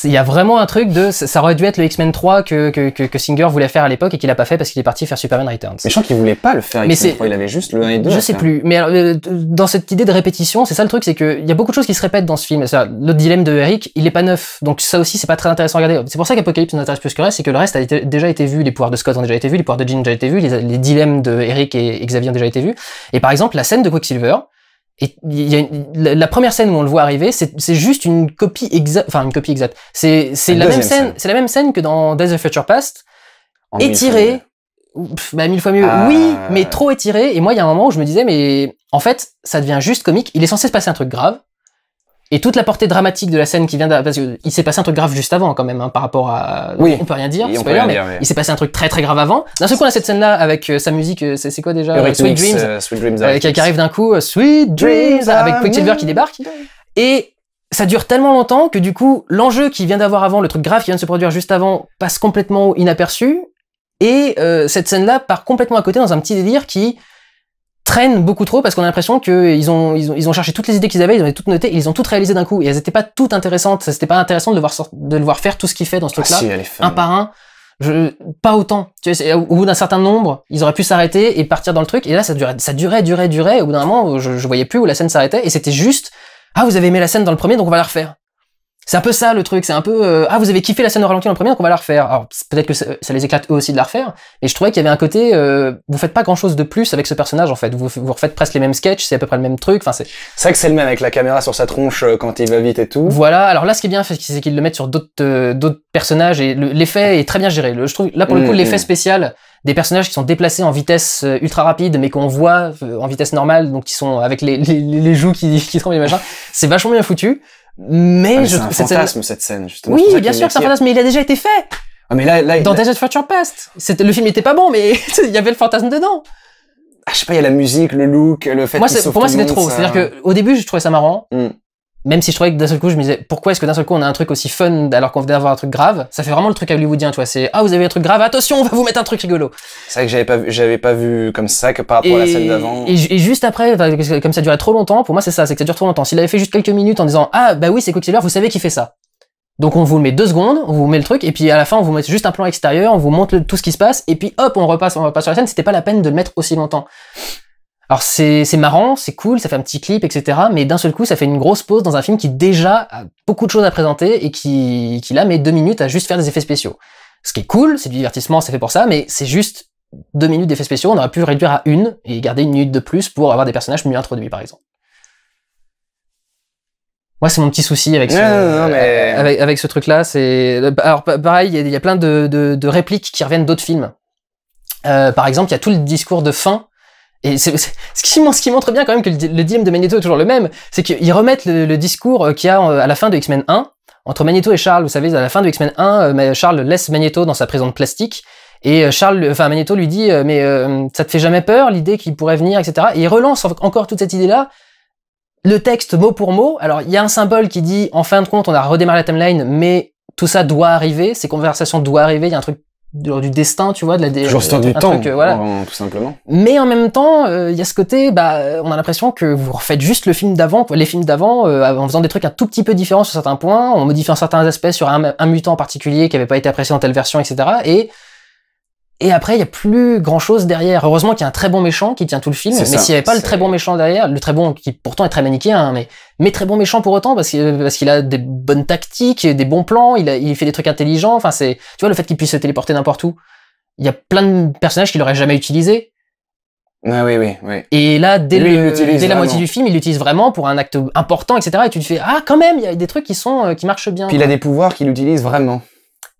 Il y a vraiment un truc de. Ça aurait dû être le X-Men 3 que, que, que, Singer voulait faire à l'époque et qu'il a pas fait parce qu'il est parti faire Superman Returns. Mais je crois qu'il voulait pas le faire X-Men 3, il avait juste le 1 et 2. Je sais plus. Mais alors, euh, dans cette idée de répétition, c'est ça le truc, c'est qu'il y a beaucoup de choses qui se répètent dans ce film. Le dilemme de Eric, il est pas neuf. Donc ça aussi, c'est pas très intéressant à regarder. C'est pour ça qu'Apocalypse nous intéresse plus que le reste, c'est que le reste a été, déjà été vu. Les pouvoirs de Scott ont déjà été vus, les pouvoirs de Jean ont déjà été vus, les, dilemmes de Eric et Xavier ont déjà été vus. Et par exemple, la scène de Quicksilver, et y la, première scène où on le voit arriver, c'est juste une copie exacte, enfin une copie exacte. C'est la même scène, c'est la même scène que dans Days of Future Past, en étirée, mille bah mille fois mieux. Ah. Oui, mais trop étirée. Et moi, il y a un moment où je me disais, mais en fait, ça devient juste comique. Il est censé se passer un truc grave. Et toute la portée dramatique de la scène qui vient d'avoir, parce qu'il s'est passé un truc grave juste avant quand même hein, par rapport à oui. on peut rien dire, peut rien dire il s'est passé un truc très très grave avant. D'un seul coup on a cette scène là avec euh, sa musique euh, c'est quoi déjà euh, Sweet, Dreams, Sweet, Dreams, qui, arrive d'un coup Sweet Dreams avec Quicksilver qui débarque et ça dure tellement longtemps que du coup l'enjeu qui vient d'avoir avant le truc grave qui vient de se produire juste avant passe complètement inaperçu et cette scène là part complètement à côté dans un petit délire qui traînent beaucoup trop parce qu'on a l'impression qu'ils ont, ils ont, ils ont cherché toutes les idées qu'ils avaient, ils ont toutes notées, ils ont toutes réalisées d'un coup. Et elles n'étaient pas toutes intéressantes. C'était pas intéressant de le voir, de le voir faire tout ce qu'il fait dans ce truc-là, ah, un par un. Je, pas autant. au bout d'un certain nombre, ils auraient pu s'arrêter et partir dans le truc. Et là, ça durait, ça durait, durait, durait. Au bout d'un moment, je, je voyais plus où la scène s'arrêtait. Et c'était juste, ah, vous avez aimé la scène dans le premier, donc on va la refaire. C'est un peu ça le truc, c'est un peu euh, ah vous avez kiffé la scène au ralenti en le premier donc on va la refaire. Alors peut-être que ça, les éclate eux aussi de la refaire, et je trouvais qu'il y avait un côté euh, vous faites pas grand chose de plus avec ce personnage en fait, vous, vous refaites presque les mêmes sketchs, c'est à peu près le même truc. Enfin c'est. ça vrai que c'est le même avec la caméra sur sa tronche euh, quand il va vite et tout. Voilà. Alors là ce qui est bien c'est qu'ils le mettent sur d'autres d'autres personnages et l'effet est très bien géré. je trouve là pour le coup mm, l'effet mm. spécial des personnages qui sont déplacés en vitesse ultra rapide mais qu'on voit en vitesse normale donc qui sont avec les, joues qui, qui tremblent et machin c'est vachement bien foutu ah, mais, je... c'est un fantasme cette scène justement. Oui, bien sûr, c'est un fantasme, mais il a déjà été fait. Ah, mais là, là, dans Days of Future Past, le film n'était pas bon, mais <laughs> il y avait le fantasme dedans. Ah, je sais pas, il y a la musique, le look, le fait. Moi, pour moi, c'était trop. C'est-à-dire que au début, je trouvais ça marrant. Hmm même si je trouvais que d'un seul coup, je me disais, pourquoi est-ce que d'un seul coup, on a un truc aussi fun alors qu'on venait d'avoir un truc grave Ça fait vraiment le truc à hollywoodien, tu vois. C'est, ah, vous avez un truc grave, attention, on va vous mettre un truc rigolo. C'est vrai que j'avais pas, vu, pas vu comme ça que par rapport à la scène d'avant. Et, juste après, comme ça durait trop longtemps, pour moi, c'est ça, c'est que ça dure trop longtemps. S'il avait fait juste quelques minutes en disant, ah, bah oui, c'est Quicksilver, vous savez qui fait ça. Donc on vous met deux secondes, on vous met le truc, et puis à la fin on vous met juste un plan extérieur, on vous montre tout ce qui se passe, et puis hop, on repasse, on repasse sur la scène. C'était pas la peine de le mettre aussi longtemps. Alors c'est marrant, c'est cool, ça fait un petit clip, etc. Mais d'un seul coup, ça fait une grosse pause dans un film qui déjà a beaucoup de choses à présenter et qui, qui là met deux minutes à juste faire des effets spéciaux. Ce qui est cool, c'est du divertissement, c'est fait pour ça, mais c'est juste deux minutes d'effets spéciaux, on aurait pu réduire à une et garder une minute de plus pour avoir des personnages mieux introduits par exemple. Moi, c'est mon petit souci avec ce, avec, ce truc-là. C'est bah, alors pareil, il y, a plein de, répliques qui reviennent d'autres films. Euh, par exemple, il y a tout le discours de fin et ce, qui, montre bien quand même que le, dilemme de Magneto est toujours le même, c'est qu'ils remettent le, discours euh, qu'il y a euh, à la fin de X-Men 1, entre Magneto et Charles, vous savez, à la fin de X-Men 1, euh, Charles laisse Magneto dans sa prison de plastique, et Charles, enfin Magneto lui dit, mais ça te fait jamais peur l'idée qu'il pourrait venir, etc. Et il relance encore toute cette idée-là, le texte mot pour mot. Alors il y a un symbole qui dit, en fin de compte, on a redémarré la timeline, mais tout ça doit arriver, ces conversations doivent arriver, il y a un truc du destin, tu vois, de la dé... Genre, du temps, voilà. Hein, tout simplement. Mais en même temps, il euh, y a ce côté, bah, on a l'impression que vous refaites juste le film d'avant, les films d'avant, euh, en faisant des trucs un tout petit peu différents sur certains points, en modifiant certains aspects sur un, mutant en particulier qui n'avait pas été apprécié dans telle version, etc. Et et après, il n'y a plus grand chose derrière. Heureusement qu'il y a un très bon méchant qui tient tout le film. Mais s'il n'y avait pas le très bon méchant derrière, le très bon qui pourtant est très manichéen, hein, mais, très bon méchant pour autant parce qu'il a des bonnes tactiques, des bons plans, il, fait des trucs intelligents. Enfin, c'est, tu vois, le fait qu'il puisse se téléporter n'importe où. Il y a plein de personnages qu'il n'aurait jamais utilisé Ouais, ah oui, oui, oui. Et là, dès, la moitié du film, il l'utilise vraiment pour un acte important, etc. Et tu te fais, ah, quand même, il y a des trucs qui sont, euh, qui marchent bien. Puis il a des pouvoirs qu'il utilise vraiment.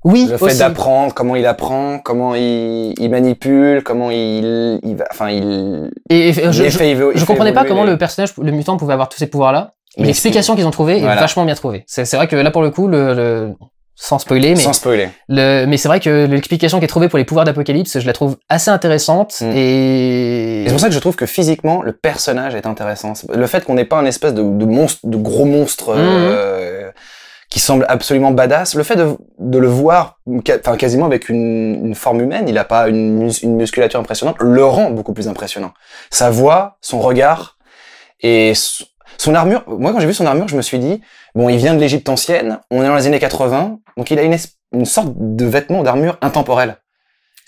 Oui, le fait d'apprendre, comment il apprend, comment il, manipule, comment il, il, enfin il. Et, je, ne je, comprenais pas comment le personnage, le mutant, pouvait avoir tous ces pouvoirs-là. L'explication qu'ils ont trouvée est vachement bien trouvée. C'est vrai que là pour le coup, le, sans spoiler, mais sans spoiler. mais c'est vrai que l'explication qui est trouvée pour les pouvoirs d'Apocalypse, je la trouve assez intéressante mm. et, et c'est pour ça que je trouve que physiquement le personnage est intéressant. Le fait qu'on n'ait pas un espèce de, monstre, de gros monstre. Mm. Euh, il semble absolument badass. Le fait de, le voir enfin quasiment avec une, forme humaine, il n'a pas une, musculature impressionnante, le rend beaucoup plus impressionnant. Sa voix, son regard et son armure. Moi, quand j'ai vu son armure, je me suis dit, bon, il vient de l'Égypte ancienne, on est dans les années 80, donc il a une, une sorte de vêtement d'armure intemporel.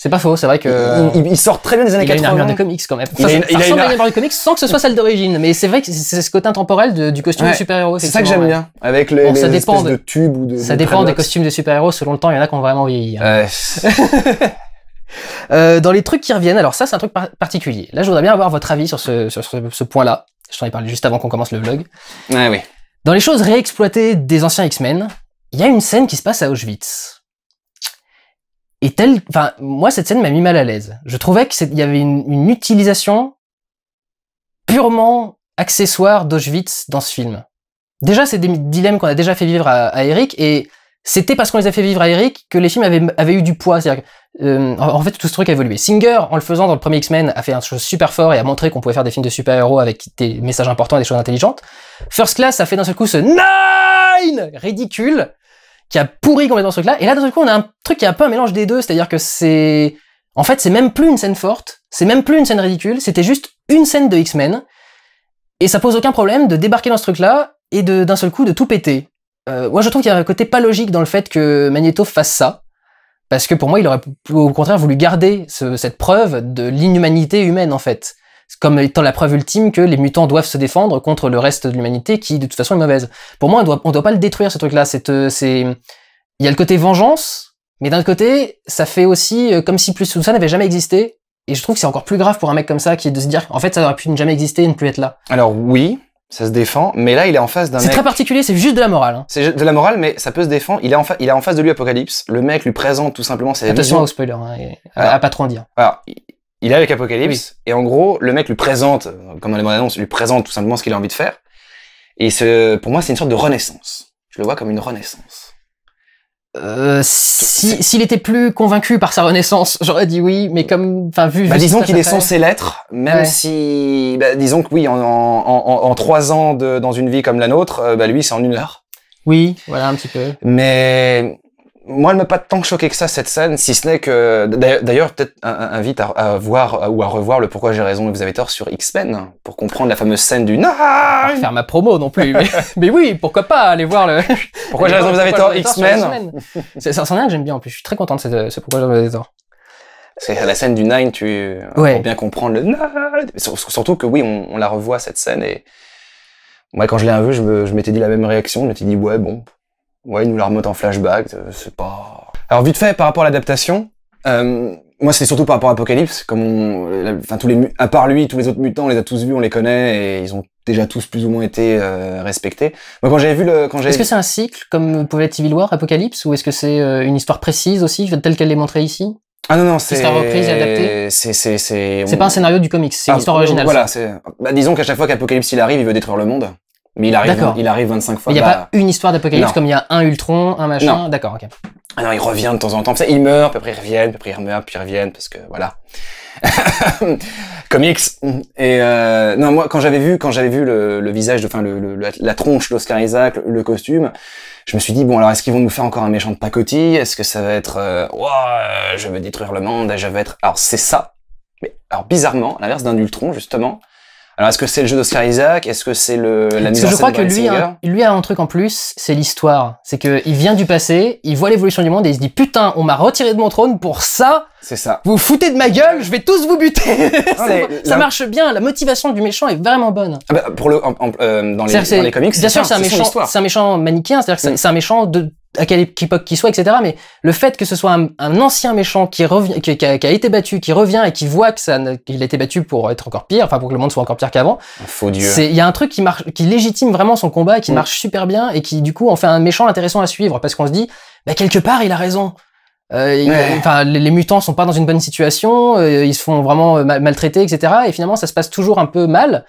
C'est pas faux, c'est vrai que. Euh, il, sort très bien des années 80. Il a une armure de comics quand même. Il a de comics sans que ce soit celle d'origine. Mais c'est vrai que c'est ce côté intemporel du costume de super-héros. C'est ça que j'aime bien. Avec les, espèces de, tubes ou de. Ça dépend des costumes de super-héros. Selon le temps, il y en a qui ont vraiment vieilli. Hein. <laughs> Euh, dans les trucs qui reviennent, alors ça c'est un truc particulier. Là, je voudrais bien avoir votre avis sur ce, ce point-là. Je t'en ai parlé juste avant qu'on commence le vlog. Ah oui. Dans les choses réexploitées des anciens X-Men, il y a une scène qui se passe à Auschwitz. Et tel, enfin, moi, cette scène m'a mis mal à l'aise. Je trouvais qu'il y avait une, utilisation purement accessoire d'Auschwitz dans ce film. Déjà, c'est des dilemmes qu'on a déjà fait vivre à, Eric, et c'était parce qu'on les a fait vivre à Eric que les films avaient, eu du poids. C'est-à-dire, euh, en fait, tout ce truc a évolué. Singer, en le faisant dans le premier X-Men, a fait un truc super fort et a montré qu'on pouvait faire des films de super-héros avec des messages importants et des choses intelligentes. First Class a fait d'un seul coup ce Nine ridicule qui a pourri complètement ce truc-là. Et là, d'un coup, on a un truc qui a pas un mélange des deux, c'est-à-dire que c'est... En fait, c'est même plus une scène forte, c'est même plus une scène ridicule, c'était juste une scène de X-Men, et ça pose aucun problème de débarquer dans ce truc-là et d'un seul coup de tout péter. Euh, moi, je trouve qu'il y a un côté pas logique dans le fait que Magneto fasse ça, parce que pour moi, il aurait au contraire voulu garder cette preuve de l'inhumanité humaine, en fait comme étant la preuve ultime que les mutants doivent se défendre contre le reste de l'humanité qui, de toute façon, est mauvaise. Pour moi, on doit, on doit pas le détruire, ce truc-là. Euh, c'est, il y a le côté vengeance, mais d'un côté, ça fait aussi euh, comme si plus tout ça n'avait jamais existé. Et je trouve que c'est encore plus grave pour un mec comme ça qui est de se dire, en fait, ça aurait pu ne jamais exister et ne plus être là. Alors oui, ça se défend, mais là il est en face d'un. C'est très particulier, c'est juste de la morale. Hein. C'est de la morale, mais ça peut se défendre. Il est en face, il est en face de lui Apocalypse. Le mec lui présente tout simplement ses. Attention au spoiler, hein, à, pas trop en dire il est avec Apocalypse, et en gros, le mec lui présente, comme dans les annonces, lui présente tout simplement ce qu'il a envie de faire. Et ce, pour moi, c'est une sorte de renaissance. Je le vois comme une renaissance. Euh, s'il était plus convaincu par sa renaissance, <laughs> j'aurais dit oui, mais comme, enfin, vu. Bah, disons qu'il est censé l'être, même si, bah, disons que oui, en, trois ans de, dans une vie comme la nôtre, euh, bah, lui, c'est en une heure. Oui, voilà un petit peu. Mais moi, elle m'a pas tant choqué que ça cette scène, si ce n'est que d'ailleurs peut-être invite à, voir euh, ou à revoir le pourquoi j'ai raison et vous avez tort sur X-Men pour comprendre la fameuse scène du non. Pas faire ma promo non plus, <laughs> mais, oui, pourquoi pas aller voir le <laughs> pourquoi j'ai raison vous avez tort X-Men. C'est un scénario que j'aime bien en plus. Je suis très content de euh, ce pourquoi j'ai raison vous avez tort. C'est la scène du Nine, tu ouais. pour bien comprendre le surtout que oui, on, la revoit cette scène et moi quand je l'ai vu, je m'étais dit la même réaction, je m'étais dit ouais bon Ouais, il nous la remonte en flashback, euh, c'est pas... Alors vite fait, par rapport à l'adaptation, euh, moi c'est surtout par rapport à Apocalypse, comme on, enfin tous les, à part lui, tous les autres mutants, on les a tous vus, on les connaît et ils ont déjà tous plus ou moins été euh, respectés. Moi quand j'avais vu le, Est-ce que c'est un cycle comme pouvait être Civil War, Apocalypse, ou est-ce que c'est une histoire précise aussi telle qu'elle est montrée ici ah non non c'est c'est c'est c'est c'est pas un scénario du comics c'est une ah, histoire originale voilà bah, disons qu'à chaque fois qu'Apocalypse il arrive il veut détruire le monde mais il arrive, il arrive 25 fois. Il n'y a bah, pas une histoire d'apocalypse comme il y a un Ultron, un machin. D'accord, ok. non, il revient de temps en temps. il meurt, puis après il revient, puis après il meurt, puis il revient, parce que voilà. <laughs> Comics. Et euh, non, moi, quand j'avais vu, quand j'avais vu le, visage, de, enfin le, la tronche d'Oscar Isaac, le, costume, je me suis dit bon, alors est-ce qu'ils vont nous faire encore un méchant de pacotille Est-ce que ça va être, euh, je vais détruire le monde, je vais être. Alors c'est ça. Mais alors bizarrement, l'inverse d'un Ultron justement, alors, est-ce que c'est le jeu d'Oscar Isaac Est-ce que c'est le, la mise en scène Je crois que lui hein, lui a un truc en plus, c'est l'histoire. C'est que il vient du passé, il voit l'évolution du monde et il se dit Putain, on m'a retiré de mon trône pour ça C'est ça. Vous vous foutez de ma gueule, je vais tous vous buter <laughs> Ça marche bien, la motivation du méchant est vraiment bonne. Ah bah, pour le, euh, dans, les, dans les comics, bien sûr, c'est un, méchant, c'est un méchant manichéen, c'est-à-dire que c'est mm. un méchant de à quelle époque qu'il soit, etc. Mais le fait que ce soit un, ancien méchant qui, revient, qui, a, été battu, qui revient et qui voit que ça, qu'il a été battu pour être encore pire, enfin pour que le monde soit encore pire qu'avant, Il y a un truc qui marche, qui légitime vraiment son combat, qui mm. marche super bien et qui du coup en fait un méchant intéressant à suivre parce qu'on se dit, bah, quelque part il a raison. Euh, les, mutants sont pas dans une bonne situation, euh, ils se font vraiment euh, maltraiter, etc. Et finalement ça se passe toujours un peu mal.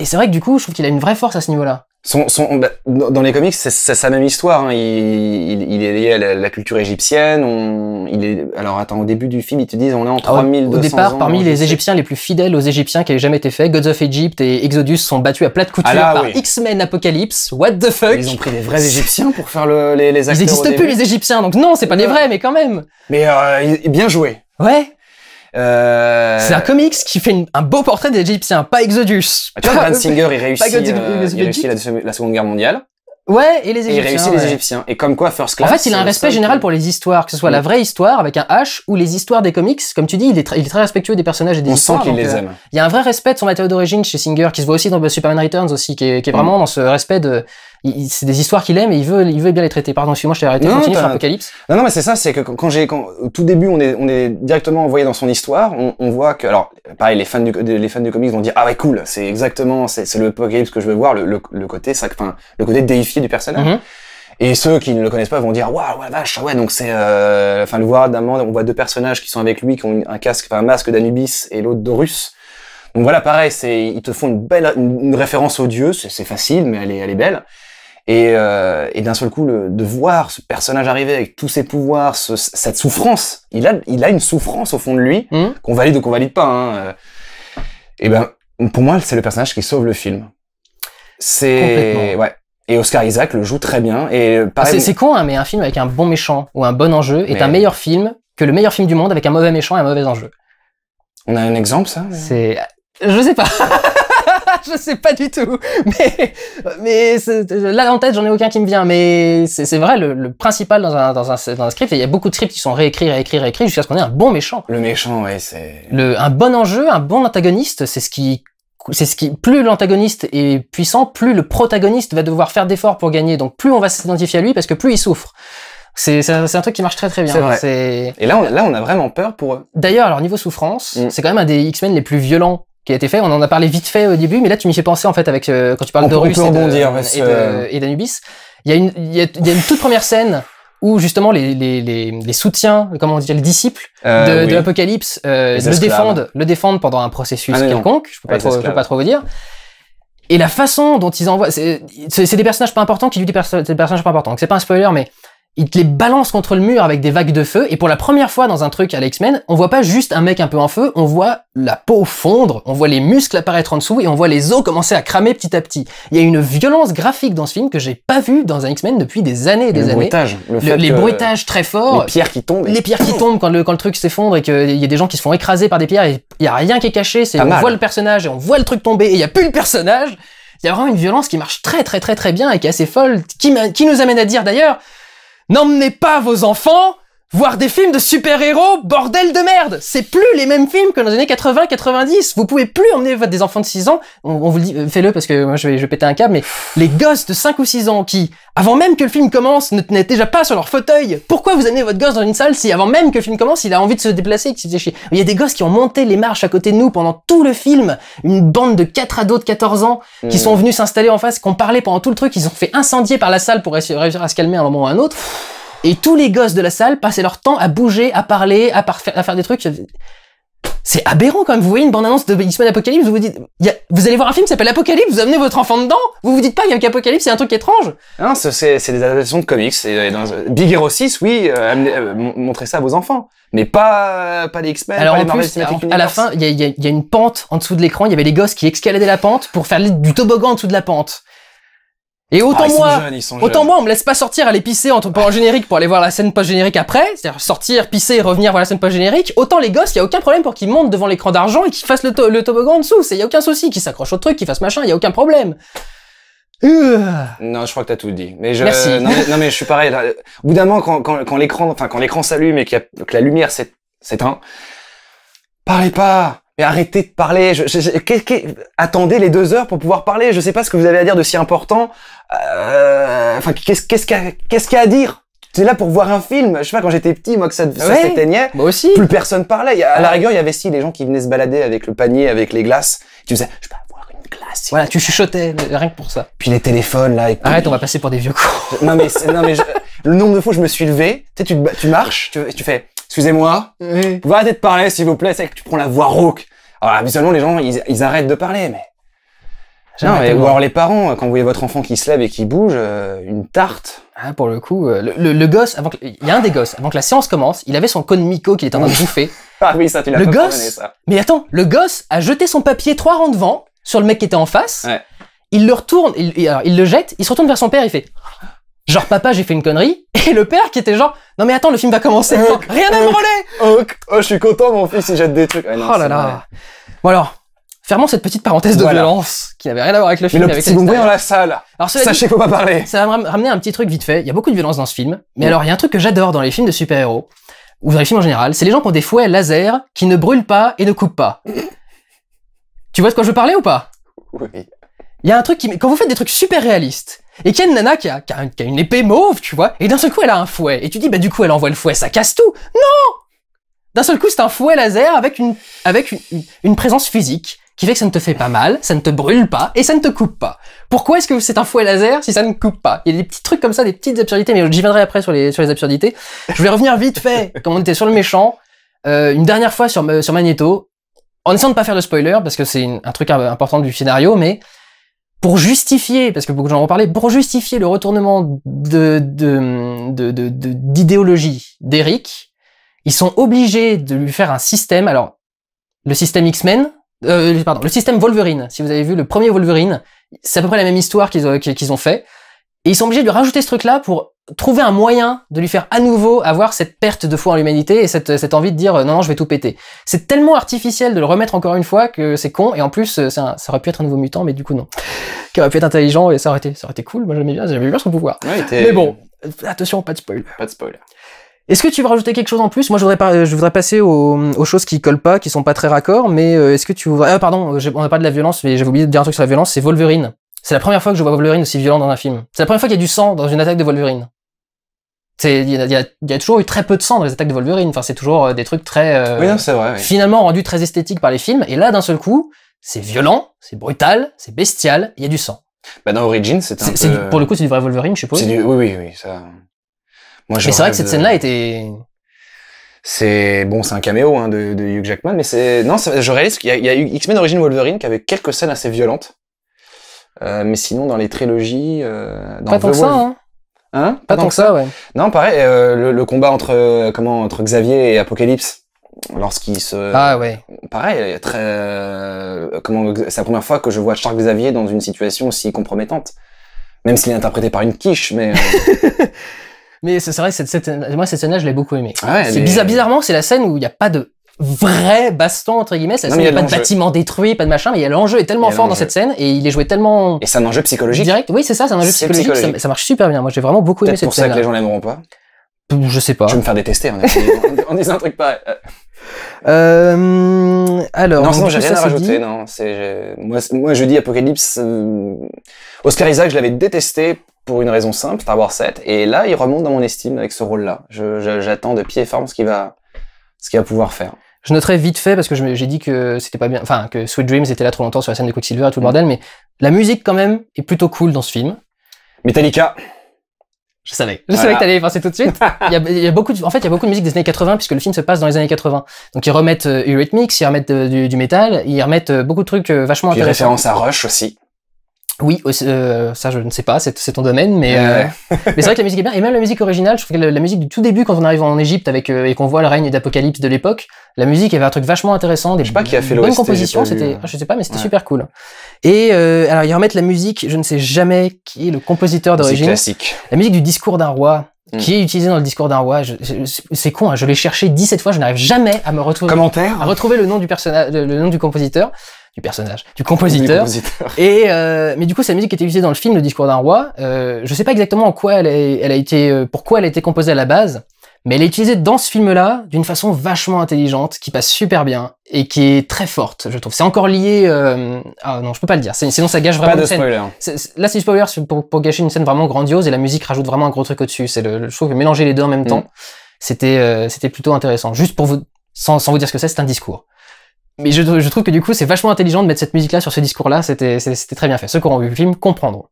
Et c'est vrai que du coup je trouve qu'il a une vraie force à ce niveau-là. Son, son, bah, dans les comics, c'est sa même histoire. Hein. Il, est lié à la, culture égyptienne. On, il est, alors attends, au début du film, ils te disent on est en 3200 ah Au départ, parmi les Égyptiens les plus fidèles aux Égyptiens qui avaient jamais été faits, Gods of Egypt et Exodus sont battus à plate couture ah par X-Men Apocalypse. What the fuck Ils ont pris des vrais Égyptiens pour faire les, les acteurs Ils n'existent plus les Égyptiens, donc non, c'est pas des vrais, mais quand même. Mais euh, bien joué. Ouais. Euh, C'est un comics qui fait un beau portrait des Égyptiens, pas Exodus. Ah, tu vois, Brand <laughs> Singer, il réussit, euh, la, Seconde Guerre mondiale. Ouais, et les Égyptiens. Et il réussit les Égyptiens. Et comme quoi, First Class. En fait, il a un euh, respect général pour les histoires, que ce soit la mm. vraie histoire avec un H ou les histoires des comics. Comme tu dis, il est, très respectueux des personnages et des histoires. On sent qu'il les aime. Il y a un vrai respect de son matériau d'origine chez Singer, qui se voit aussi dans Superman Returns aussi, qui est, mm. vraiment dans ce respect de, c'est des histoires qu'il aime et il veut, il veut bien les traiter. Pardon, excuse-moi, je t'ai arrêté. Non, continue sur Apocalypse. Non, non, mais c'est ça, c'est que quand j'ai, quand, au tout début, on est, on est directement envoyé dans son histoire. On, on voit que, alors, pareil, les fans du, les fans du comics vont dire, ah ouais, cool, c'est exactement, c'est, c'est le Apocalypse que je veux voir, le, le, côté, ça, enfin, le côté déifié du personnage. Mm-hmm. Et ceux qui ne le connaissent pas vont dire waouh la vache ouais donc c'est euh, enfin le voir d'un moment on voit deux personnages qui sont avec lui qui ont un casque un masque d'Anubis et l'autre d'Horus. Donc voilà pareil c'est ils te font une belle une, référence aux dieux c'est facile mais elle elle est belle. Euh, et, d'un seul coup, de voir ce personnage arriver avec tous ses pouvoirs, cette souffrance, il a, il a une souffrance au fond de lui, hmm. qu'on valide ou qu'on valide pas. Hein, euh. Et ben, pour moi, c'est le personnage qui sauve le film. C'est ouais. Et Oscar Isaac le joue très bien. Et euh, ah, c'est con, hein, mais un film avec un bon méchant ou un bon enjeu est un meilleur film que le meilleur film du monde avec un mauvais méchant et un mauvais enjeu. On a un exemple, ça C'est, je sais pas. <laughs> <laughs> je sais pas du tout. Mais, mais là en tête, j'en ai aucun qui me vient. Mais c'est vrai, le, principal dans un, dans un, dans un script, il y a beaucoup de scripts qui sont réécrits, réécrits, réécrits jusqu'à ce qu'on ait un bon méchant. Le méchant, ouais, c'est. Un bon enjeu, un bon antagoniste, c'est ce qui c'est ce qui plus l'antagoniste est puissant, plus le protagoniste va devoir faire d'efforts pour gagner. Donc plus on va s'identifier à lui parce que plus il souffre. C'est un, un, truc qui marche très très bien. Vrai. Et là on, là, on a vraiment peur pour eux. D'ailleurs, alors niveau souffrance, mm. c'est quand même un des X-Men les plus violents qui a été fait. On en a parlé vite fait au début, mais là, tu m'y fais penser, en fait, avec, euh, quand tu parles de et, d'Anubis. Il y, a une, une toute première scène où justement les, soutiens, comment on dit, les disciples euh, de, l'Apocalypse euh, le défendent, le défendent pendant un processus ah, quelconque. Je peux pas trop, peux pas trop vous dire. Et la façon dont ils envoient, c'est des personnages pas importants qui vivent des, des personnages pas importants. C'est pas un spoiler, mais il te les balance contre le mur avec des vagues de feu, et pour la première fois dans un truc à l'X-Men, on voit pas juste un mec un peu en feu, on voit la peau fondre, on voit les muscles apparaître en dessous, et on voit les os commencer à cramer petit à petit. Il y a une violence graphique dans ce film que j'ai pas vu dans un X-Men depuis des années et des années. Les le les bruitages très forts. Les pierres qui tombent. Les pierres qui tombent quand le, truc s'effondre et qu'il y a des gens qui se font écraser par des pierres, et il y a rien qui est caché, c'est on voit le personnage, et on voit le truc tomber, et il y a plus le personnage il y a vraiment une violence qui marche très très très très bien et qui est assez folle, qui nous amène à dire d'ailleurs, N'emmenez pas vos enfants Voir des films de super-héros, bordel de merde C'est plus les mêmes films que dans les années 80-90 Vous pouvez plus emmener des enfants de 6 ans, on, vous le dit, euh, fais-le parce que moi je vais, je péter un câble, mais les gosses de 5 ou 6 ans qui, avant même que le film commence, ne tenaient déjà pas sur leur fauteuil, pourquoi vous amenez votre gosse dans une salle si avant même que le film commence, il a envie de se déplacer et qu'il se Il y a des gosses qui ont monté les marches à côté de nous pendant tout le film, une bande de 4 ados de 14 ans qui hmm. sont venus s'installer en face, qui ont parlé pendant tout le truc, ils ont fait incendier par la salle pour réussir à se calmer à un moment ou à un autre. Et tous les gosses de la salle passaient leur temps à bouger, à parler, à, faire des trucs. C'est aberrant quand même. Vous voyez une bande-annonce de X-Men Apocalypse, vous vous dites, vous allez voir un film qui s'appelle Apocalypse, vous amenez votre enfant dedans, vous vous dites pas, il y a qu'Apocalypse, c'est un truc étrange. Non, c'est des adaptations de comics. Big Hero 6, oui, euh, euh, montrez ça à vos enfants. Mais pas, pas les X-Men, alors, pas en les plus, à la fin, il y a, y a, une pente en dessous de l'écran, il y avait les gosses qui escaladaient la pente pour faire du toboggan en dessous de la pente. Et autant ah, moi, autant moi, on me laisse pas sortir à l'épicer en pendant générique pour aller voir la scène post générique après, c'est-à-dire sortir, pisser, et revenir voir la scène post générique. Autant les gosses, il y a aucun problème pour qu'ils montent devant l'écran d'argent et qu'ils fassent le, toboggan en dessous. il y a aucun souci, qu'ils s'accrochent au truc, qu'ils fassent machin, il y a aucun problème. Non, je crois que t'as tout dit. Mais je, Non, mais, je suis pareil. Au bout d'un moment, quand, l'écran, quand l'écran s'allume et que la lumière s'éteint, parlez pas mais arrêtez de parler. attendez les deux heures pour pouvoir parler. Je sais pas ce que vous avez à dire de si important. Euh, enfin, qu'est-ce qu'est-ce qu'il y, a à dire Tu es là pour voir un film. Je sais pas, quand j'étais petit, moi, que ça, ouais, s'éteignait. aussi. Plus personne parlait. À la rigueur, il y avait si les gens qui venaient se balader avec le panier, avec les glaces. Tu faisais, je peux avoir une glace. Voilà, tu chuchotais, rien que pour ça. Puis les téléphones là. Et Arrête, on va passer pour des vieux cours. non mais, non mais, le nombre de fois où je me suis levé, tu sais, tu, marches, tu fais excusez-moi, va vous pouvez arrêter de parler, s'il vous plaît, c'est que tu prends la voix rauque. Alors, habituellement, les gens, ils, arrêtent de parler, mais... Non, ou alors les parents, euh, quand vous voyez votre enfant qui se lève et qui bouge, euh, une tarte. Ah, pour le coup, euh, le, gosse, avant il y a un des gosses, avant que la séance commence, il avait son con Miko qui était en train de bouffer. <laughs> ah oui, ça, tu l'as Le gosse, ça. mais attends, le gosse a jeté son papier trois rangs devant sur le mec qui était en face. Il le retourne, il, il le jette, il se retourne vers son père, il fait Genre papa, j'ai fait une connerie. <laughs> Et le père qui était genre, non mais attends, le film va commencer. rien à me brûler !»« oh, je suis content, mon fils, il jette des trucs. oh là là. Bon alors, fermons cette petite parenthèse de violence qui n'avait rien à voir avec le film. Mais le avec dans la salle. Alors, Sachez qu'il faut pas parler. Ça va me ramener un petit truc vite fait. Il y a beaucoup de violence dans ce film. Mais alors, il y a un truc que j'adore dans les films de super-héros, ou dans les films en général, c'est les gens qui ont des fouets laser qui ne brûlent pas et ne coupent pas. tu vois de quoi je veux parler ou pas Oui. Il y a un truc qui... Quand vous faites des trucs super réalistes, et qu'il y a une nana qui a, une épée mauve, tu vois, et d'un seul coup elle a un fouet. Et tu dis, bah du coup elle envoie le fouet, ça casse tout. Non D'un seul coup c'est un fouet laser avec, une, avec présence physique qui fait que ça ne te fait pas mal, ça ne te brûle pas et ça ne te coupe pas. Pourquoi est-ce que c'est un fouet laser si ça ne coupe pas Il y a des petits trucs comme ça, des petites absurdités, mais j'y viendrai après sur les, sur les absurdités. Je vais revenir vite fait, <laughs> comme on était sur le méchant, euh, une dernière fois sur, euh, sur Magneto, en essayant de pas faire de spoiler, parce que c'est un truc important du scénario, mais pour justifier, parce que beaucoup de gens en parlé pour justifier le retournement de, d'idéologie d'Eric, ils sont obligés de lui faire un système. Alors, le système X-Men, euh, pardon, le système Wolverine. Si vous avez vu le premier Wolverine, c'est à peu près la même histoire qu'ils ont, qu'ils ont fait. Et ils sont obligés de rajouter ce truc-là pour trouver un moyen de lui faire à nouveau avoir cette perte de foi en l'humanité et cette, cette, envie de dire euh, non, non, je vais tout péter. C'est tellement artificiel de le remettre encore une fois que c'est con, et en plus, euh, ça aurait pu être un nouveau mutant, mais du coup, non. <laughs> Qui aurait pu être intelligent et ça aurait été, ça aurait été cool, moi j'aimais bien, j'aimais bien son pouvoir. mais bon, euh, attention, pas de spoil. Pas de spoiler. Est-ce que tu veux rajouter quelque chose en plus Moi, je voudrais, pas, je voudrais passer aux, aux, choses qui collent pas, qui sont pas très raccord. mais est-ce que tu... Ah, pardon, on a pas de la violence, mais j'avais oublié de dire un truc sur la violence, c'est Wolverine. C'est la première fois que je vois Wolverine aussi violent dans un film. C'est la première fois qu'il y a du sang dans une attaque de Wolverine. Il y, a toujours eu très peu de sang dans les attaques de Wolverine. Enfin, c'est toujours euh, des trucs très euh, oui, vrai, finalement rendus très esthétiques par les films. Et là, d'un seul coup, c'est violent, c'est brutal, c'est bestial. Il y a du sang. Bah, dans Origins, c'est un peu... pour le coup, c'est du vrai Wolverine, je suppose. oui, oui, oui. Ça... Moi, mais c'est vrai que cette scène-là était. C'est bon, c'est un caméo hein, de, Hugh Jackman, mais c'est non, je réalise qu'il y, a, eu X-Men Origins Wolverine qui avait quelques scènes assez violentes. Euh, mais sinon, dans les trilogies, dans, Pas tant que ça, hein. Hein pas, tant que ça, ouais. Non, pareil, euh, le, combat entre, euh, comment, entre Xavier et Apocalypse, lorsqu'il se... Ah ouais. Pareil, euh, très... comment, c'est la première fois que je vois Charles Xavier dans une situation aussi compromettante. Même s'il est interprété par une quiche, mais... <laughs> mais c'est vrai, moi cette scène-là, je l'ai beaucoup aimé ah c'est bizarre, bizarrement, c'est la scène où il n'y a pas de vrai baston entre guillemets, il n'y a, pas de bâtiment détruit, pas de machin, mais l'enjeu est tellement fort dans cette scène et il est joué tellement. Et c'est un enjeu psychologique. Direct, oui c'est ça, c'est un enjeu psychologique. Ça, marche super bien. Moi j'ai vraiment beaucoup aimé cette scène. C'est pour ça que les gens l'aimeront pas. Je sais pas. Je vais me faire détester. en disant un truc pas. Euh, alors. Non, j'ai rien à rajouter. Non, moi, moi je dis Apocalypse. Euh, Oscar Isaac, je l'avais détesté pour une raison simple, Star Wars 7, et là il remonte dans mon estime avec ce rôle-là. J'attends de pied ferme ce qu'il va, ce qu'il va pouvoir faire. Je noterai vite fait parce que j'ai dit que c'était pas bien, enfin que Sweet Dreams était là trop longtemps sur la scène de Quicksilver et tout le mm. bordel, mais la musique quand même est plutôt cool dans ce film. Metallica. Je savais. Je savais que t'allais y penser tout de suite. il, y a, beaucoup en fait, il y a beaucoup de musique des années 80 puisque le film se passe dans les années 80. Donc ils remettent du euh, Eurythmics, ils remettent euh, du, du métal, ils remettent euh, beaucoup de trucs vachement intéressants. intéressants. référence à Rush aussi. Oui, euh, ça je ne sais pas, c'est ton domaine, mais, euh, <laughs> mais c'est vrai que la musique est bien. Et même la musique originale, je trouve que la, musique du tout début, quand on arrive en Égypte avec euh, et qu'on voit le règne d'Apocalypse de l'époque, la musique avait un truc vachement intéressant, des pas qui a fait bonnes compositions, c'était, ah, je sais pas, mais c'était super cool. Et alors ils remettent la musique, je ne sais jamais qui est le compositeur d'origine. classique. La musique du discours d'un roi hmm. qui est utilisé dans le discours d'un roi. C'est con, hein, je l'ai cherché 17 fois, je n'arrive jamais à me retrouver, à retrouver le nom du personnage, le nom du compositeur du personnage, du compositeur. Et euh, mais du coup, sa musique était utilisée dans le film Le Discours d'un roi. Euh, je sais pas exactement en quoi elle a, elle a été, euh, pourquoi elle a été composée à la base, mais elle est utilisée dans ce film-là d'une façon vachement intelligente, qui passe super bien et qui est très forte, je trouve. C'est encore lié. Euh, ah non, je peux pas le dire. Sinon, ça gâche vraiment. Pas de spoiler. là, c'est du spoiler pour, gâcher une scène vraiment grandiose et la musique rajoute vraiment un gros truc au-dessus. C'est le, je trouve que mélanger les deux en même mm. temps, c'était euh, c'était plutôt intéressant. Juste pour vous, sans, sans vous dire ce que c'est, c'est un discours mais je, trouve que du coup, c'est vachement intelligent de mettre cette musique-là sur ce discours-là. C'était très bien fait. Ceux qui auront vu le film comprendront.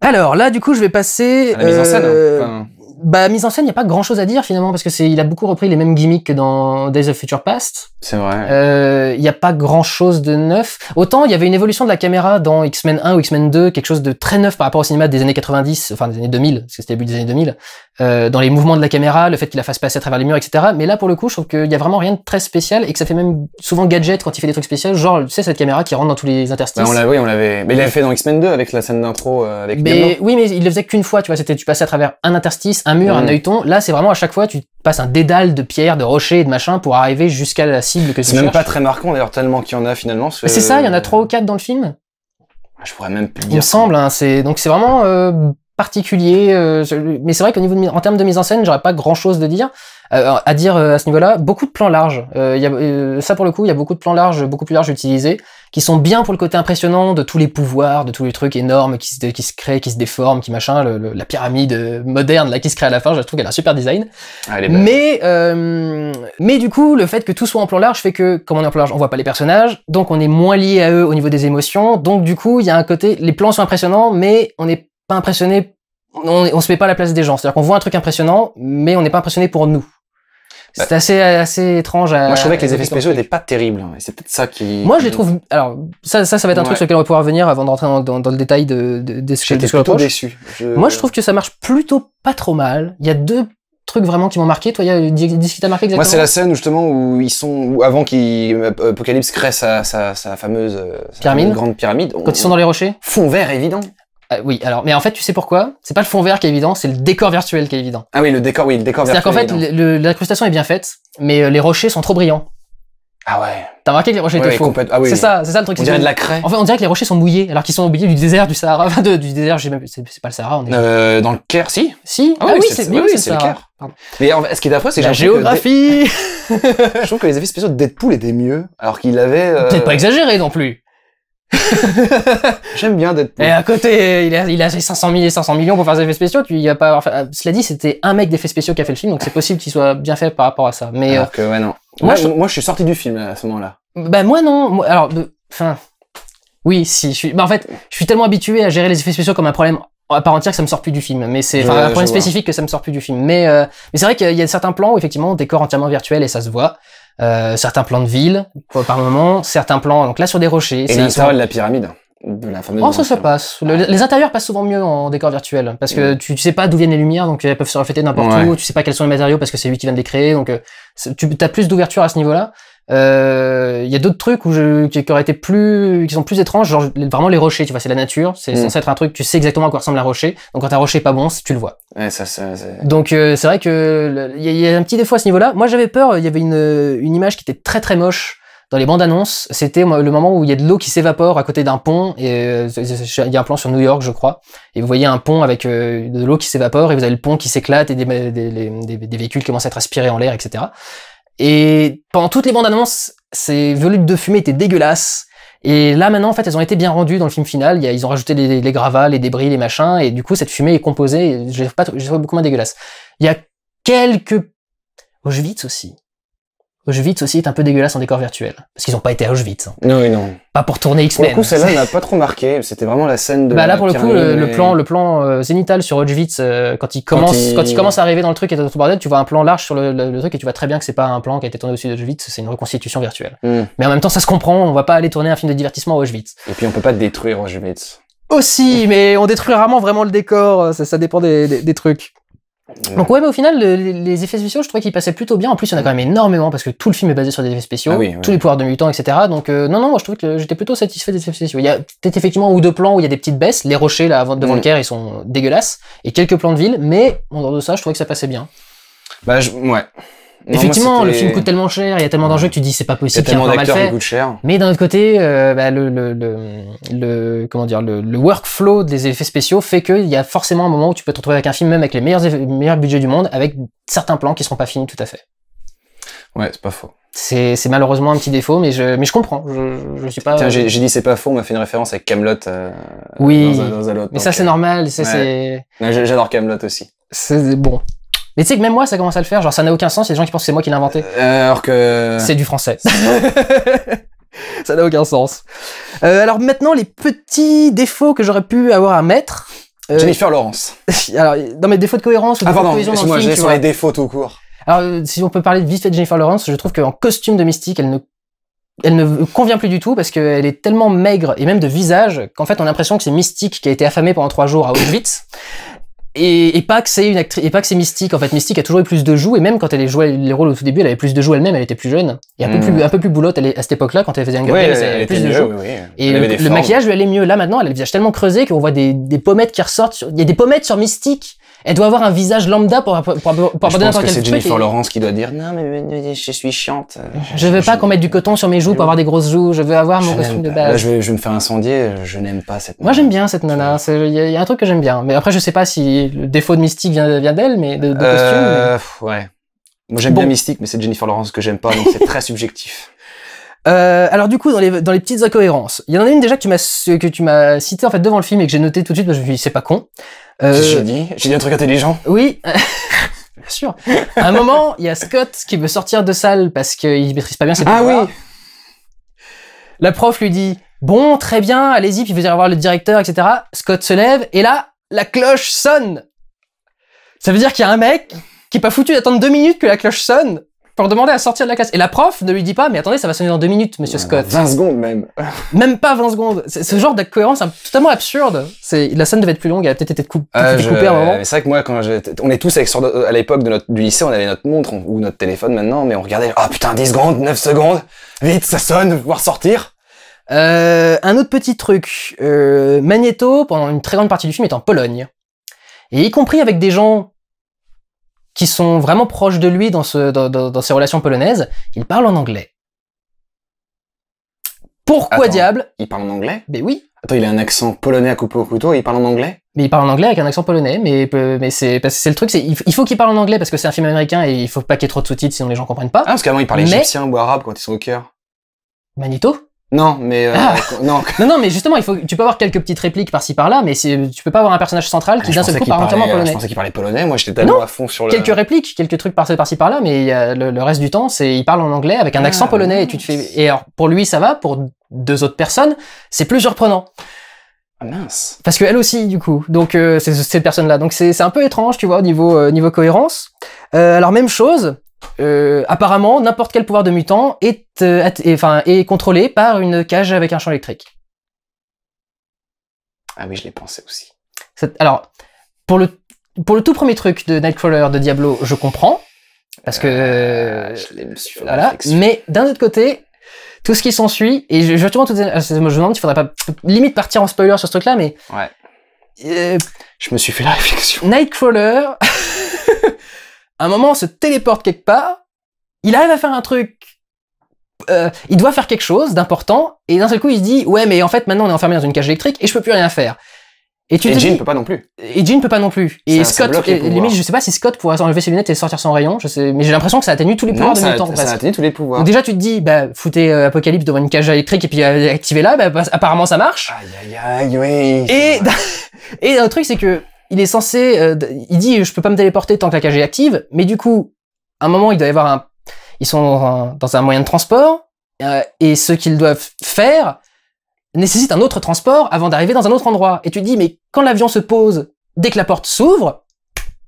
Alors là, du coup, je vais passer. À la mise en scène. Hein. Euh, bah, mise en scène, il n'y a pas grand chose à dire finalement, parce que c'est, il a beaucoup repris les mêmes gimmicks que dans Days of Future Past. C'est vrai. Il euh, n'y a pas grand chose de neuf. Autant, il y avait une évolution de la caméra dans X-Men 1 ou X-Men 2, quelque chose de très neuf par rapport au cinéma des années 90, enfin des années 2000, parce que c'était début des années 2000, euh, dans les mouvements de la caméra, le fait qu'il la fasse passer à travers les murs, etc. Mais là, pour le coup, je trouve qu'il y a vraiment rien de très spécial et que ça fait même souvent gadget quand il fait des trucs spéciaux, genre, tu sais, cette caméra qui rentre dans tous les interstices. Bah, on oui, on l'avait. Mais il l'avait fait dans X-Men 2 avec la scène d'intro euh, avec mais, Oui, mais il le faisait qu'une fois, tu vois, c'était tu passais à travers un interstice, un mur, un ton Là, c'est vraiment à chaque fois, tu passes un dédale de pierres, de rochers et de machins pour arriver jusqu'à la cible que tu cherches. C'est même pas très marquant d'ailleurs, tellement qu'il y en a finalement. C'est ça, il y en a trois ou quatre dans le film. Ah, je pourrais même plus dire. Il me semble, hein, c'est donc c'est vraiment euh, particulier. Euh, mais c'est vrai qu'au niveau de, en termes de mise en scène, j'aurais pas grand chose de dire. Alors, à dire euh, à ce niveau-là, beaucoup de plans larges. Euh, y a, euh, ça pour le coup, il y a beaucoup de plans larges, beaucoup plus larges utilisés, qui sont bien pour le côté impressionnant de tous les pouvoirs, de tous les trucs énormes qui se, qui se créent, qui se déforment, qui machin, la pyramide euh, moderne là qui se crée à la fin. Je trouve qu'elle a un super design. Ah, mais mais du coup, le fait que tout soit en plan large fait que comme on est en plan large, on voit pas les personnages, donc on est moins lié à eux au niveau des émotions. Donc du coup, il y a un côté, les plans sont impressionnants, mais on n'est pas impressionné on, se met pas à la place des gens. C'est-à-dire qu'on voit un truc impressionnant, mais on n'est pas impressionné pour nous. Bah, c'est assez, assez étrange. À, moi, je trouvais que les effets spéciaux n'étaient pas terribles. Hein, c'est peut-être ça qui. Moi, je les trouve. Alors, ça, ça, ça va être un truc sur lequel on va pouvoir revenir avant de rentrer dans, dans, le détail de, de, de ce que J'étais plutôt déçu. Moi, je trouve que ça marche plutôt pas trop mal. Il y a deux trucs vraiment qui m'ont marqué. Toi, il y a dis qui t'a marqué exactement. Moi, c'est la scène justement où ils sont, avant qu'Apocalypse euh, crée sa, sa, sa fameuse, euh, pyramide. grande pyramide. Quand ils sont dans les rochers. Fond vert évident. Ah oui, alors, mais en fait, tu sais pourquoi C'est pas le fond vert qui est évident, c'est le décor virtuel qui est évident. Ah oui, le décor, oui, le décor virtuel. C'est-à-dire qu'en fait, l'incrustation est bien faite, mais euh, les rochers sont trop brillants. Ah ouais. T'as remarqué que les rochers étaient Ouais, faux Ah oui. C'est ça, c'est ça le truc. On dirait de la craie. En fait, on dirait que les rochers sont mouillés, alors qu'ils sont au milieu du désert, du Sahara, <laughs> enfin, du désert, je même c'est pas le Sahara, on est. Euh, dans le Caire, si. Si, ah, ah oui, c'est oui, le Caire. Mais ce qui est d'après, c'est que La géographie <laughs> Je trouve que les effets spéciaux de Deadpool étaient mieux, alors qu'il avait. Euh, peut pas exagéré non plus. <laughs> J'aime bien d'être. Et à côté, il a, il 500 000 et 500 millions pour faire des effets spéciaux. Tu y pas. cela dit, c'était un mec d'effets spéciaux qui a fait le film, donc c'est possible qu'il soit bien fait par rapport à ça. Mais alors que ouais non. Euh, moi, moi, je... suis sorti du film euh, à ce moment-là. Bah moi non. alors, enfin, oui, si. Je suis. Bah, en fait, je suis tellement habitué à gérer les effets spéciaux comme un problème à part entière que ça me sort plus du film mais c'est un problème spécifique que ça me sort plus du film mais euh, mais c'est vrai qu'il y a certains plans où effectivement on entièrement virtuel et ça se voit euh, certains plans de ville par moment, certains plans donc là sur des rochers. Et l'histoire de la pyramide. De la oh, ça, se passe. les intérieurs passent souvent mieux en décor virtuel parce que tu, ne sais pas d'où viennent les lumières, donc elles peuvent se refléter n'importe où. Tu sais pas quels sont les matériaux parce que c'est lui qui vient de les créer, donc euh, tu as plus d'ouverture à ce niveau-là. Euh, il y a d'autres trucs où je, qui, auraient été plus, qui sont plus étranges, genre vraiment les rochers, tu vois, c'est la nature, mm. c'est censé être un truc, tu sais exactement à quoi ressemble un rocher, donc quand un rocher est pas bon, tu le vois. Ouais, ça, ça, donc euh, c'est vrai que il y, a un petit défaut à ce niveau-là. Moi j'avais peur, il y avait une, une image qui était très très moche dans les bandes annonces, c'était le moment où il y a de l'eau qui s'évapore à côté d'un pont. Et euh, il y a un plan sur New York, je crois. Et vous voyez un pont avec de l'eau qui s'évapore et vous avez le pont qui s'éclate et des, des, véhicules qui commencent à être aspirés en l'air, etc. Et pendant toutes les bandes annonces, ces volutes de fumée étaient dégueulasses. Et là maintenant, en fait, elles ont été bien rendues dans le film final. Ils ont rajouté les, gravats, les débris, les machins, et du coup, cette fumée est composée. Je pas, beaucoup moins dégueulasse. Il y a quelques Auschwitz aussi. Auschwitz aussi est un peu dégueulasse en décor virtuel. Parce qu'ils n'ont pas été à Auschwitz. Hein. Non, non. Pas pour tourner X-Men. Pour le coup, celle-là n'a pas trop marqué. C'était vraiment la scène de. Bah là, pour le coup, le, plan, le plan euh, zénital sur Auschwitz, euh, quand il commence, quand il... commence à arriver dans le truc et dans tout bordel, tu vois un plan large sur le, truc et tu vois très bien que c'est pas un plan qui a été tourné au-dessus d'Auschwitz, c'est une reconstitution virtuelle. Hmm. Mais en même temps, ça se comprend. On va pas aller tourner un film de divertissement à Auschwitz. Et puis, on peut pas détruire Auschwitz. Aussi, mais on détruit rarement vraiment le décor. Euh, ça, dépend des trucs. Donc ouais, mais au final, les effets spéciaux, je trouvais qu'ils passaient plutôt bien. En plus, il y en a quand même énormément parce que tout le film est basé sur des effets spéciaux, ah tous les pouvoirs de mutants, etc. Donc euh, non, non, moi je trouvais que j'étais plutôt satisfait des effets spéciaux. Il y a peut-être effectivement ou deux plans où il y a des petites baisses, les rochers là devant le mm. Caire, ils sont dégueulasses, et quelques plans de ville, mais en dehors de ça, je trouvais que ça passait bien. Bah ouais. Effectivement, le film coûte tellement cher, il y a tellement d'enjeux que tu dis c'est pas possible, mal fait. Mais d'un autre côté, euh, bah, le, le, comment dire, le, workflow des effets spéciaux fait qu'il y a forcément un moment où tu peux te retrouver avec un film même avec les meilleurs meilleurs budgets du monde, avec certains plans qui seront pas finis tout à fait. Ouais, c'est pas faux. C'est malheureusement un petit défaut, mais je, mais je comprends. Je, je pas. J'ai dit c'est pas faux. On m'a fait une référence avec Camelot. Euh, oui. mais ça c'est euh, normal. c'est. J'adore Camelot aussi. C'est bon. Mais tu sais que même moi, ça commence à le faire. Genre, ça n'a aucun sens. Il y a des gens qui pensent que c'est moi qui l'ai inventé. Euh, alors que. C'est du français. <laughs> ça n'a aucun sens. Euh, alors maintenant, les petits défauts que j'aurais pu avoir à mettre. Euh, Jennifer Lawrence. <laughs> alors, dans mes défauts de cohérence ou ah, de cohésion dans le film, sur les défauts tout court. Alors, si on peut parler vite fait de Jennifer Lawrence, je trouve qu'en costume de Mystique, elle ne elle ne convient plus du tout parce qu'elle est tellement maigre et même de visage qu'en fait on a l'impression que c'est Mystique qui a été affamé pendant trois jours à Auschwitz et, et, pas que c'est une actrice, et Mystique. En fait, Mystique a toujours eu plus de joues, et même quand elle jouait les rôles au tout début, elle avait plus de joues elle-même, elle était plus jeune, et un, peu, hmm. plus, un boulotte à cette époque-là, quand elle faisait un ouais, elle, avait plus de joues. Et le, maquillage lui allait mieux. Là, maintenant, elle a le visage tellement creusé qu'on voit des, pommettes qui ressortent, il y a des pommettes sur Mystique elle doit avoir un visage lambda pour, pour, pour, pour Je pense que c'est Jennifer Lawrence qui doit dire non mais je suis chiante. Je, veux pas qu'on mette du coton sur mes joues pour avoir des grosses joues. Je veux avoir mon costume de base. Là, je, vais, je me faire incendier. Je n'aime pas cette. Moi j'aime bien cette nana. Il y, a un truc que j'aime bien. Mais après je sais pas si le défaut de Mystique vient, vient d'elle, mais de, costume. Euh, ouais. Moi j'aime bien Mystique, mais c'est Jennifer Lawrence que j'aime pas, donc c'est <laughs> très subjectif. Euh, alors du coup, dans les, dans les petites incohérences, il y en a une déjà que tu m'as que tu m'as cité en fait devant le film et que j'ai noté tout de suite parce que je me suis c'est pas con. Euh, j'ai dit, j'ai dit un truc intelligent. Oui. <laughs> bien sûr. À un moment, il y a Scott qui veut sortir de salle parce qu'il maîtrise pas bien ses Ah oui. La prof lui dit bon, très bien, allez-y, puis vous aller voir le directeur, etc. Scott se lève et là, la cloche sonne. Ça veut dire qu'il y a un mec qui est pas foutu d'attendre deux minutes que la cloche sonne pour demander à sortir de la classe. Et la prof ne lui dit pas, mais attendez, ça va sonner dans deux minutes, monsieur ah, Scott. 20 secondes même. même pas 20 secondes. Ce genre est totalement absurde. C'est, la scène devait être plus longue, elle a peut-être été ah, coupée à un moment. C'est vrai que moi, quand on est tous avec, à l'époque de notre, du lycée, on avait notre montre ou notre téléphone maintenant, mais on regardait, oh, putain, 10 secondes, 9 secondes, vite, ça sonne, voir sortir. Euh, un autre petit truc, euh, Magneto, pendant une très grande partie du film, est en Pologne. Et y compris avec des gens qui sont vraiment proches de lui dans, ce, dans, ses relations polonaises, il parle en anglais. Pourquoi diable Il parle en anglais Mais ben oui. Attends, il a un accent polonais à couper au couteau et il parle en anglais Mais il parle en anglais avec un accent polonais, mais, euh, mais c'est le truc, il faut qu'il parle en anglais parce que c'est un film américain et il faut pas qu'il y ait trop de sous-titres sinon les gens comprennent pas. Ah, parce qu'avant il parlait égyptien ou arabe quand ils sont au cœur. Manito non, mais euh, ah. <laughs> non. non. mais justement, il faut, tu peux avoir quelques petites répliques par-ci par-là, mais tu peux pas avoir un personnage central qui ah, d'un seul coup parle entièrement euh, polonais. Je pensais qu'il parlait polonais. Moi, j'étais tellement à fond sur le. Quelques répliques, quelques trucs par-ci par-là, mais le, reste du temps, c'est il parle en anglais avec un accent ah. polonais et tu te fais. Et alors, pour lui, ça va. Pour deux autres personnes, c'est plus surprenant. Ah mince. Parce qu'elle aussi, du coup. Donc euh, c'est cette personne-là. Donc c'est un peu étrange, tu vois, au niveau niveau cohérence. alors même chose. Euh, apparemment, n'importe quel pouvoir de mutant est, euh, est contrôlé par une cage avec un champ électrique. Ah oui, je l'ai pensé aussi. alors, pour le, tout premier truc de Nightcrawler, de Diablo, je comprends. Parce que... Euh, je voilà. Mais d'un autre côté, tout ce qui s'ensuit, et je, je, tout, je me demande, il faudrait pas limite partir en spoiler sur ce truc-là, mais... Ouais. je me suis fait la réflexion. Nightcrawler... <laughs> à un moment on se téléporte quelque part, il arrive à faire un truc, euh, il doit faire quelque chose d'important, et d'un seul coup il se dit ouais mais en fait maintenant on est enfermé dans une cage électrique et je peux plus rien faire. Et, tu ne peux pas non plus. Et ne peut pas non plus. Et Scott, limite, je sais pas si Scott pourrait enlever ses lunettes et sortir son rayon, je sais, mais j'ai l'impression que ça atténue tous les pouvoirs de ça tous les pouvoirs. déjà, tu te dis, bah, foutez euh, Apocalypse devant une cage électrique et puis euh, là. Bah, bah, apparemment ça marche. Aïe, aïe, aïe, oui. Et, <laughs> et un truc, c'est que il est censé, euh, il dit je peux pas me téléporter tant que la cage est active, mais du coup, à un moment il doit avoir un, ils sont dans un, moyen de transport euh, et ce qu'ils doivent faire nécessite un autre transport avant d'arriver dans un autre endroit. Et tu te dis mais quand l'avion se pose, dès que la porte s'ouvre,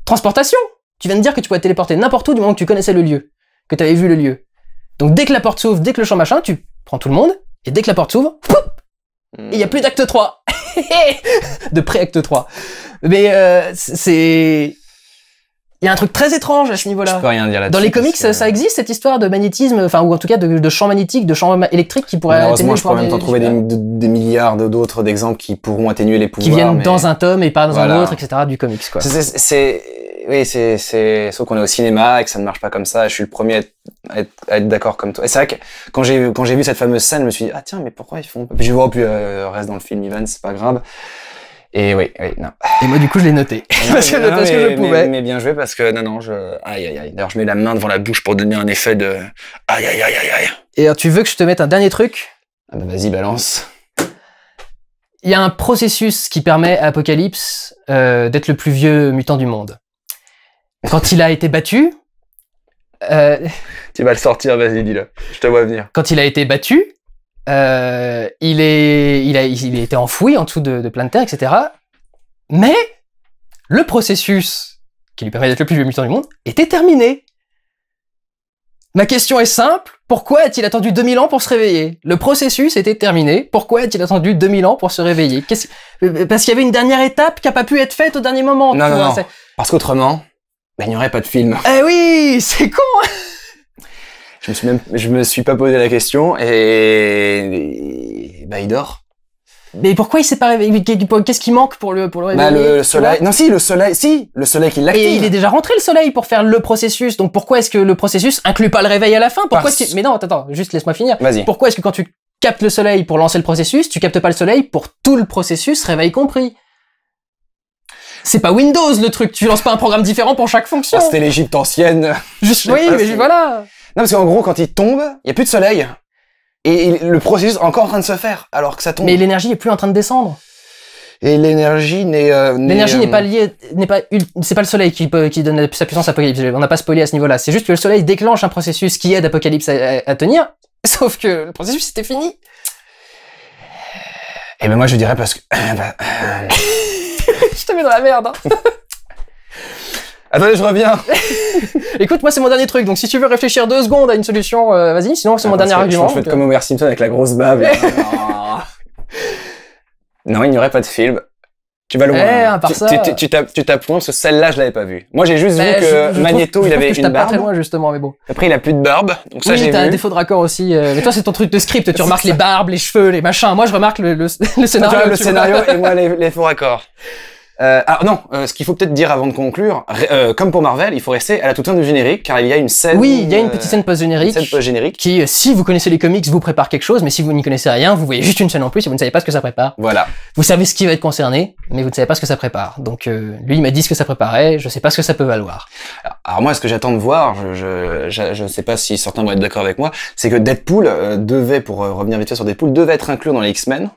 transportation. Tu viens de dire que tu pouvais téléporter n'importe où du moment que tu connaissais le lieu, que tu avais vu le lieu. Donc dès que la porte s'ouvre, dès que le champ machin, tu prends tout le monde et dès que la porte s'ouvre, hmm. il n'y a plus d'acte 3. <laughs> de pré-acte 3. Mais euh, c'est il y a un truc très étrange à ce niveau-là. Je peux rien dire là Dans les comics, ça existe cette histoire de magnétisme, enfin ou en tout cas de, de champ magnétique, de champ électrique qui pourrait atténuer. Heureusement, je peux même en trouver des, milliards d'autres d'exemples qui pourront atténuer les pouvoirs. Qui viennent dans un tome et pas dans un autre, etc. Du comics quoi. C'est oui, c'est c'est sauf qu'on est au cinéma et que ça ne marche pas comme ça. Je suis le premier à être, d'accord comme toi. Et c'est vrai que quand j'ai quand j'ai vu cette fameuse scène, je me suis dit ah tiens mais pourquoi ils font. Puis je vois puis euh, reste dans le film Ivan, c'est pas grave. Et oui, oui, non. Et moi, du coup, je l'ai noté. Ah, <laughs> parce que, mais, que je pouvais. Mais, bien joué parce que, non, non, je, aïe, aïe, aïe. D'ailleurs, je mets la main devant la bouche pour donner un effet de, aïe, aïe, aïe, aïe, aïe. Et alors, tu veux que je te mette un dernier truc? Ah bah, vas-y, balance. Il y a un processus qui permet à Apocalypse, euh, d'être le plus vieux mutant du monde. Quand il a été battu, euh, Tu vas le sortir, vas-y, dis-le. Je te vois venir. Quand il a été battu, euh, il, est, il, a, il était enfoui en dessous de, plein de terre, etc. Mais le processus qui lui permet d'être le plus vieux mutant du monde était terminé. Ma question est simple, pourquoi a-t-il attendu 2000 ans pour se réveiller Le processus était terminé, pourquoi a-t-il attendu 2000 ans pour se réveiller euh, Parce qu'il y avait une dernière étape qui n'a pas pu être faite au dernier moment. Non, non. parce qu'autrement, ben, il n'y aurait pas de film. Eh oui, c'est con hein. Je me suis me suis pas posé la question et, bah il dort. Mais pourquoi il s'est pas réveillé Qu'est-ce qui manque pour le pour le bah, réveiller bah, le soleil. Non si le soleil, si le soleil qui l'active. Et il est déjà rentré le soleil pour faire le processus. Donc pourquoi est-ce que le processus inclut pas le réveil à la fin Pourquoi Mais non, attends, juste laisse-moi finir. Pourquoi est-ce que quand tu captes le soleil pour lancer le processus, tu captes pas le soleil pour tout le processus, réveil compris c'est pas Windows le truc, tu lances pas un programme différent pour chaque fonction. Oh, c'était l'Égypte ancienne. oui, mais voilà. Non, parce qu'en gros, quand il tombe, il y a plus de soleil. Et le processus est encore en train de se faire, alors que ça tombe. Mais l'énergie est plus en train de descendre. Et l'énergie n'est. Euh, l'énergie n'est euh, pas liée, n'est pas, c'est pas le soleil qui, euh, qui donne sa puissance à Apocalypse. On n'a pas spoilé à ce niveau-là. C'est juste que le soleil déclenche un processus qui aide Apocalypse à, tenir. <laughs> Sauf que le processus était fini. Et eh ben moi je dirais parce que. <coughs> Bah, <laughs> je te mets dans la merde. Hein. <laughs> Attendez, je reviens. <laughs> Écoute, moi, c'est mon dernier truc. Donc, si tu veux réfléchir deux secondes à une solution, euh, vas-y. Sinon, c'est ah, mon dernier argument. Je, je fais comme euh. Homer Simpson avec la grosse bave. <laughs> non, il n'y aurait pas de film. Tu vas loin. Eh, tu, ça... tu, tu, euh. celle-là, je l'avais pas vue. Moi, j'ai juste bah, vu que Magneto, il avait une barbe. Pas très loin, justement, mais bon. Après, il a plus de barbe. Donc ça, j'ai vu. un défaut de raccord aussi. Mais toi, c'est ton truc de script. Tu remarques les barbes, les cheveux, les machins. Moi, je remarque le, le, le scénario. le scénario et moi, les <laughs> faux raccords. Euh, ah non, euh, ce qu'il faut peut-être dire avant de conclure, euh, comme pour Marvel, il faut rester à la toute fin du générique car il y a une scène. Oui, il y a une petite scène post-générique. générique Qui, si vous connaissez les comics, vous prépare quelque chose, mais si vous n'y connaissez rien, vous voyez juste une scène en plus et vous ne savez pas ce que ça prépare. Voilà. Vous savez ce qui va être concerné, mais vous ne savez pas ce que ça prépare. Donc lui, il m'a dit ce que ça préparait, je sais pas ce que ça peut valoir. Alors, moi, ce que j'attends de voir, je ne sais pas si certains vont être d'accord avec moi, c'est que Deadpool devait, pour revenir vite fait sur Deadpool, devait être inclus dans les X-Men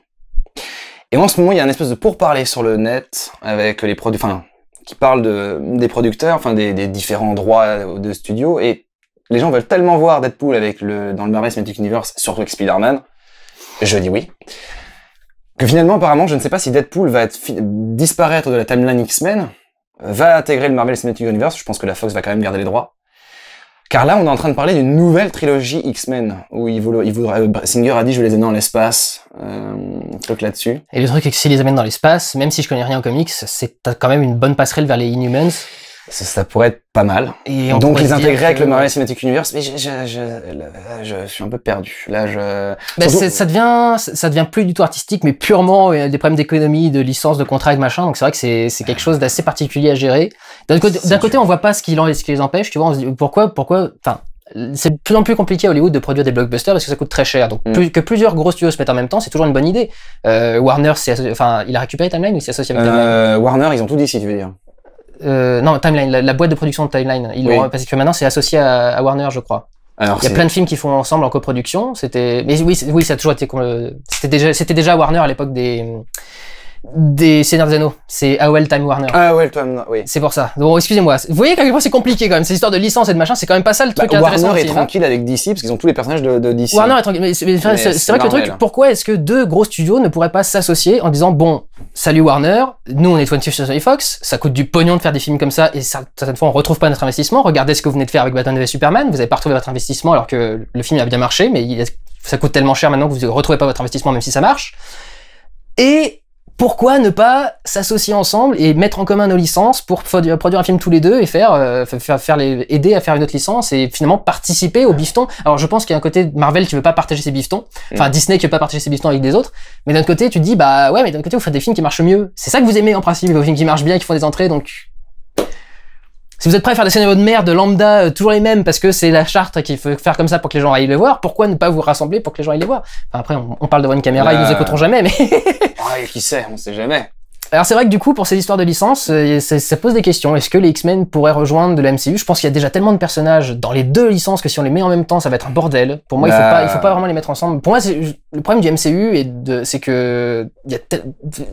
et en ce moment, il y a un espèce de pourparlers sur le net avec les produits, enfin, qui parle de, des producteurs, enfin, des, des, différents droits de studio. Et les gens veulent tellement voir Deadpool avec le, dans le Marvel Cinematic Universe, surtout avec Spider-Man. Je dis oui. Que finalement, apparemment, je ne sais pas si Deadpool va être disparaître de la timeline X-Men, va intégrer le Marvel Cinematic Universe. Je pense que la Fox va quand même garder les droits. Car là, on est en train de parler d'une nouvelle trilogie X-Men, où il voudrait, euh, Singer a dit je vais les amener dans l'espace, euh, truc là-dessus. Et le truc, c'est que s'il les amène dans l'espace, même si je connais rien en comics, c'est quand même une bonne passerelle vers les Inhumans, ça, pourrait être pas mal. Et Donc les intégrer avec le Marvel Cinematic Universe, mais je, je, je, je, suis un peu perdu. Là, je. Bah, ça devient, ça devient plus du tout artistique, mais purement euh, des problèmes d'économie, de licence, de contrat, machin. Donc c'est vrai que c'est quelque chose d'assez particulier à gérer. D'un côté, on voit pas ce qui, les empêche. Tu vois, on se dit pourquoi, pourquoi, enfin, c'est de plus en plus compliqué à Hollywood de produire des blockbusters parce que ça coûte très cher. Donc mm. que plusieurs gros studios se mettent en même temps, c'est toujours une bonne idée. Euh, Warner, enfin, il a récupéré Timeline ou il s'est associé avec euh, Timeline Warner, ils ont tout dit, si tu veux dire. Euh, non, Timeline, la, boîte de production de Timeline. parce que maintenant, c'est associé à, Warner, je crois. Alors, il y a plein de films qui font ensemble en coproduction. C'était, mais oui, oui, ça a toujours été. Euh, c'était déjà, c'était déjà Warner à l'époque des des Seigneurs des Anneaux. C'est AOL Time Warner. AOL ah Time oui. C'est pour ça. Bon, excusez-moi. Vous voyez qu'à c'est compliqué quand même. Ces histoires de licence et de machin, c'est quand même pas ça le bah, truc bah, Warner est tranquille avec DC parce qu'ils ont tous les personnages de, DC. Warner est tranquille. c'est vrai que le truc, pourquoi est-ce que deux gros studios ne pourraient pas s'associer en disant bon, salut Warner, nous on est 20 Century Fox, ça coûte du pognon de faire des films comme ça et certaines fois on retrouve pas notre investissement. Regardez ce que vous venez de faire avec Batman v Superman, vous avez pas retrouvé votre investissement alors que le film a bien marché, mais ça coûte tellement cher maintenant que vous ne retrouvez pas votre investissement même si ça marche. Et pourquoi ne pas s'associer ensemble et mettre en commun nos licences pour produire un film tous les deux et euh, faire, faire, les, aider à faire une autre licence et finalement participer au bifton. Alors je pense qu'il y a un côté Marvel qui veut pas partager ses biftons, enfin mm. Disney qui veut pas partager ses biftons avec des autres, mais d'un côté tu te dis bah ouais mais d'un côté vous faites des films qui marchent mieux. C'est ça que vous aimez en principe, vos films qui marchent bien, qui font des entrées donc si vous êtes prêt à faire des mère de merde, lambda, euh, toujours les mêmes, parce que c'est la charte qu'il faut faire comme ça pour que les gens aillent les voir, pourquoi ne pas vous rassembler pour que les gens aillent les voir enfin, Après, on, parle devant une caméra, bah, ils nous écouteront jamais, mais... <laughs> ouais, qui sait, on sait jamais. Alors c'est vrai que du coup, pour ces histoires de licence, euh, ça, pose des questions. Est-ce que les X-Men pourraient rejoindre de la MCU Je pense qu'il y a déjà tellement de personnages dans les deux licences que si on les met en même temps, ça va être un bordel. Pour moi, il, faut pas, faut pas bah. vraiment les mettre ensemble. Pour moi, le problème du MCU, c'est que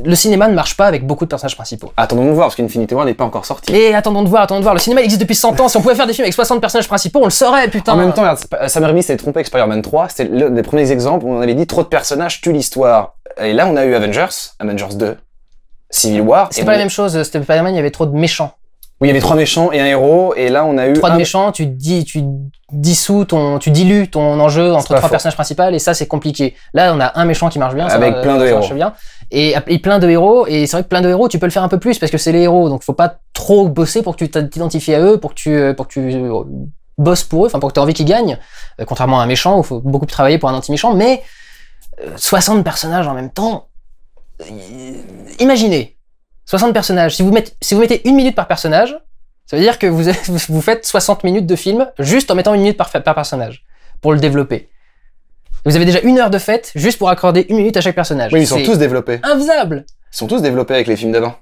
le cinéma ne marche pas avec beaucoup de personnages principaux. Attendons de voir, parce qu'Infinity War n'est pas encore sorti. Et attendons de voir, attendons de voir. Le cinéma existe depuis 100 ans. Si on pouvait faire des films avec 60 personnages principaux, on le saurait, putain. En même temps, ça Sam s'est trompé avec Spider-Man 3. c'est l'un des premiers exemples où on avait dit trop de personnages tue l'histoire. Et là, on a eu Avengers, Avengers 2, Civil War. C'est pas la même chose. il y avait trop de méchants. Oui, il y avait trois méchants et un héros, et là on a eu trois méchants. Tu dis, tu dissous ton, tu dilues ton enjeu entre trois personnages principaux, et ça c'est compliqué. Là, on a un méchant qui marche bien, avec plein de héros, bien, et, plein de héros. Et c'est vrai que plein de héros, tu peux le faire un peu plus parce que c'est les héros, donc faut pas trop bosser pour que tu t'identifies à eux, pour que tu, euh, pour tu euh, bosses pour eux, enfin pour que tu aies envie qu'ils gagnent. Euh, contrairement à un méchant, où faut beaucoup travailler pour un anti-méchant, mais 60 personnages en même temps, euh, imaginez, 60 personnages, si vous, mettez, une minute par personnage, ça veut dire que vous, <laughs> faites 60 minutes de film juste en mettant une minute par, personnage, pour le développer. Vous avez déjà une heure de fête juste pour accorder une minute à chaque personnage. Oui, ils sont tous développés. Invisible. Ils sont tous développés avec les films d'avant.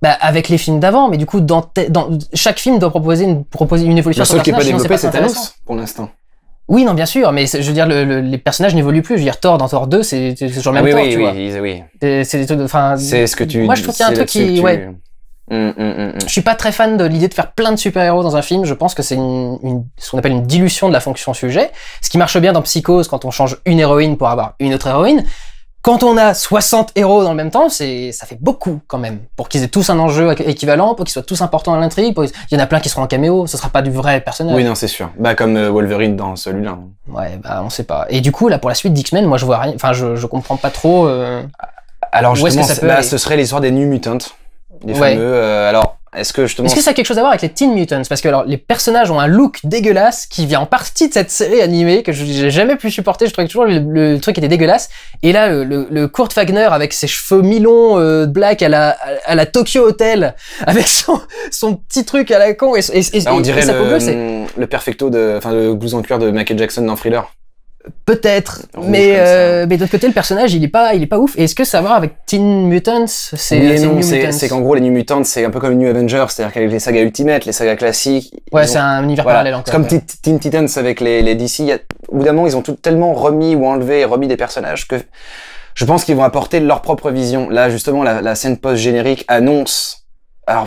Bah, avec les films d'avant, mais du coup, dans, chaque film doit proposer une, proposer une évolution. Le seul qui n'est pas développé, c'est Thanos, pour l'instant. Oui, non, bien sûr, mais je veux dire, les personnages n'évoluent plus. Je veux dire, Thor dans Thor 2, c'est toujours le ah même oui, oui, tu oui, vois. Oui, oui, C'est ce que tu Moi, je trouve qu'il y a un truc qui. Ouais. Mm, mm, mm, je suis pas très fan de l'idée de faire plein de super-héros dans un film. Je pense que c'est une, ce qu'on appelle une dilution de la fonction sujet. Ce qui marche bien dans Psychose quand on change une héroïne pour avoir une autre héroïne. Quand on a 60 héros dans le même temps, c'est ça fait beaucoup quand même. Pour qu'ils aient tous un enjeu équivalent, pour qu'ils soient tous importants à l'intrigue, il y en a plein qui seront en caméo, ce sera pas du vrai personnage. Oui, non, c'est sûr. Bah comme euh, Wolverine dans celui-là. Ouais, bah on sait pas. Et du coup, là pour la suite d'X-Men, moi je vois rien, enfin je, je comprends pas trop. Euh, alors je que ça bah, ce serait l'histoire des Nuits Mutantes. Les fameux euh, alors est-ce que justement. Est-ce que ça a quelque chose à voir avec les Teen Mutants Parce que alors, les personnages ont un look dégueulasse qui vient en partie de cette série animée que je n'ai jamais pu supporter. Je trouvais toujours le, truc était dégueulasse. Et là, euh, le, Kurt Wagner avec ses cheveux mi-longs euh, black à la, à, la Tokyo Hotel, <laughs> avec son, son petit truc à la con et, et, et, ah, on dirait le, perfecto de, enfin, le blouson en cuir de Michael Jackson dans Thriller. Peut-être, mais, euh, mais d'autre côté, le personnage, il est pas, il est pas ouf. Et est-ce que ça va avec Teen Mutants C'est c'est qu'en gros, les New Mutants, c'est un peu comme New Avengers, c'est-à-dire qu'avec les sagas Ultimate, les sagas classiques. Ouais, c'est un univers parallèle encore. Comme Teen Titans avec les, les DC, au bout d'un moment, ils ont tout tellement remis ou enlevé remis des personnages que je pense qu'ils vont apporter leur propre vision. Là, justement, la, la scène post-générique annonce alors,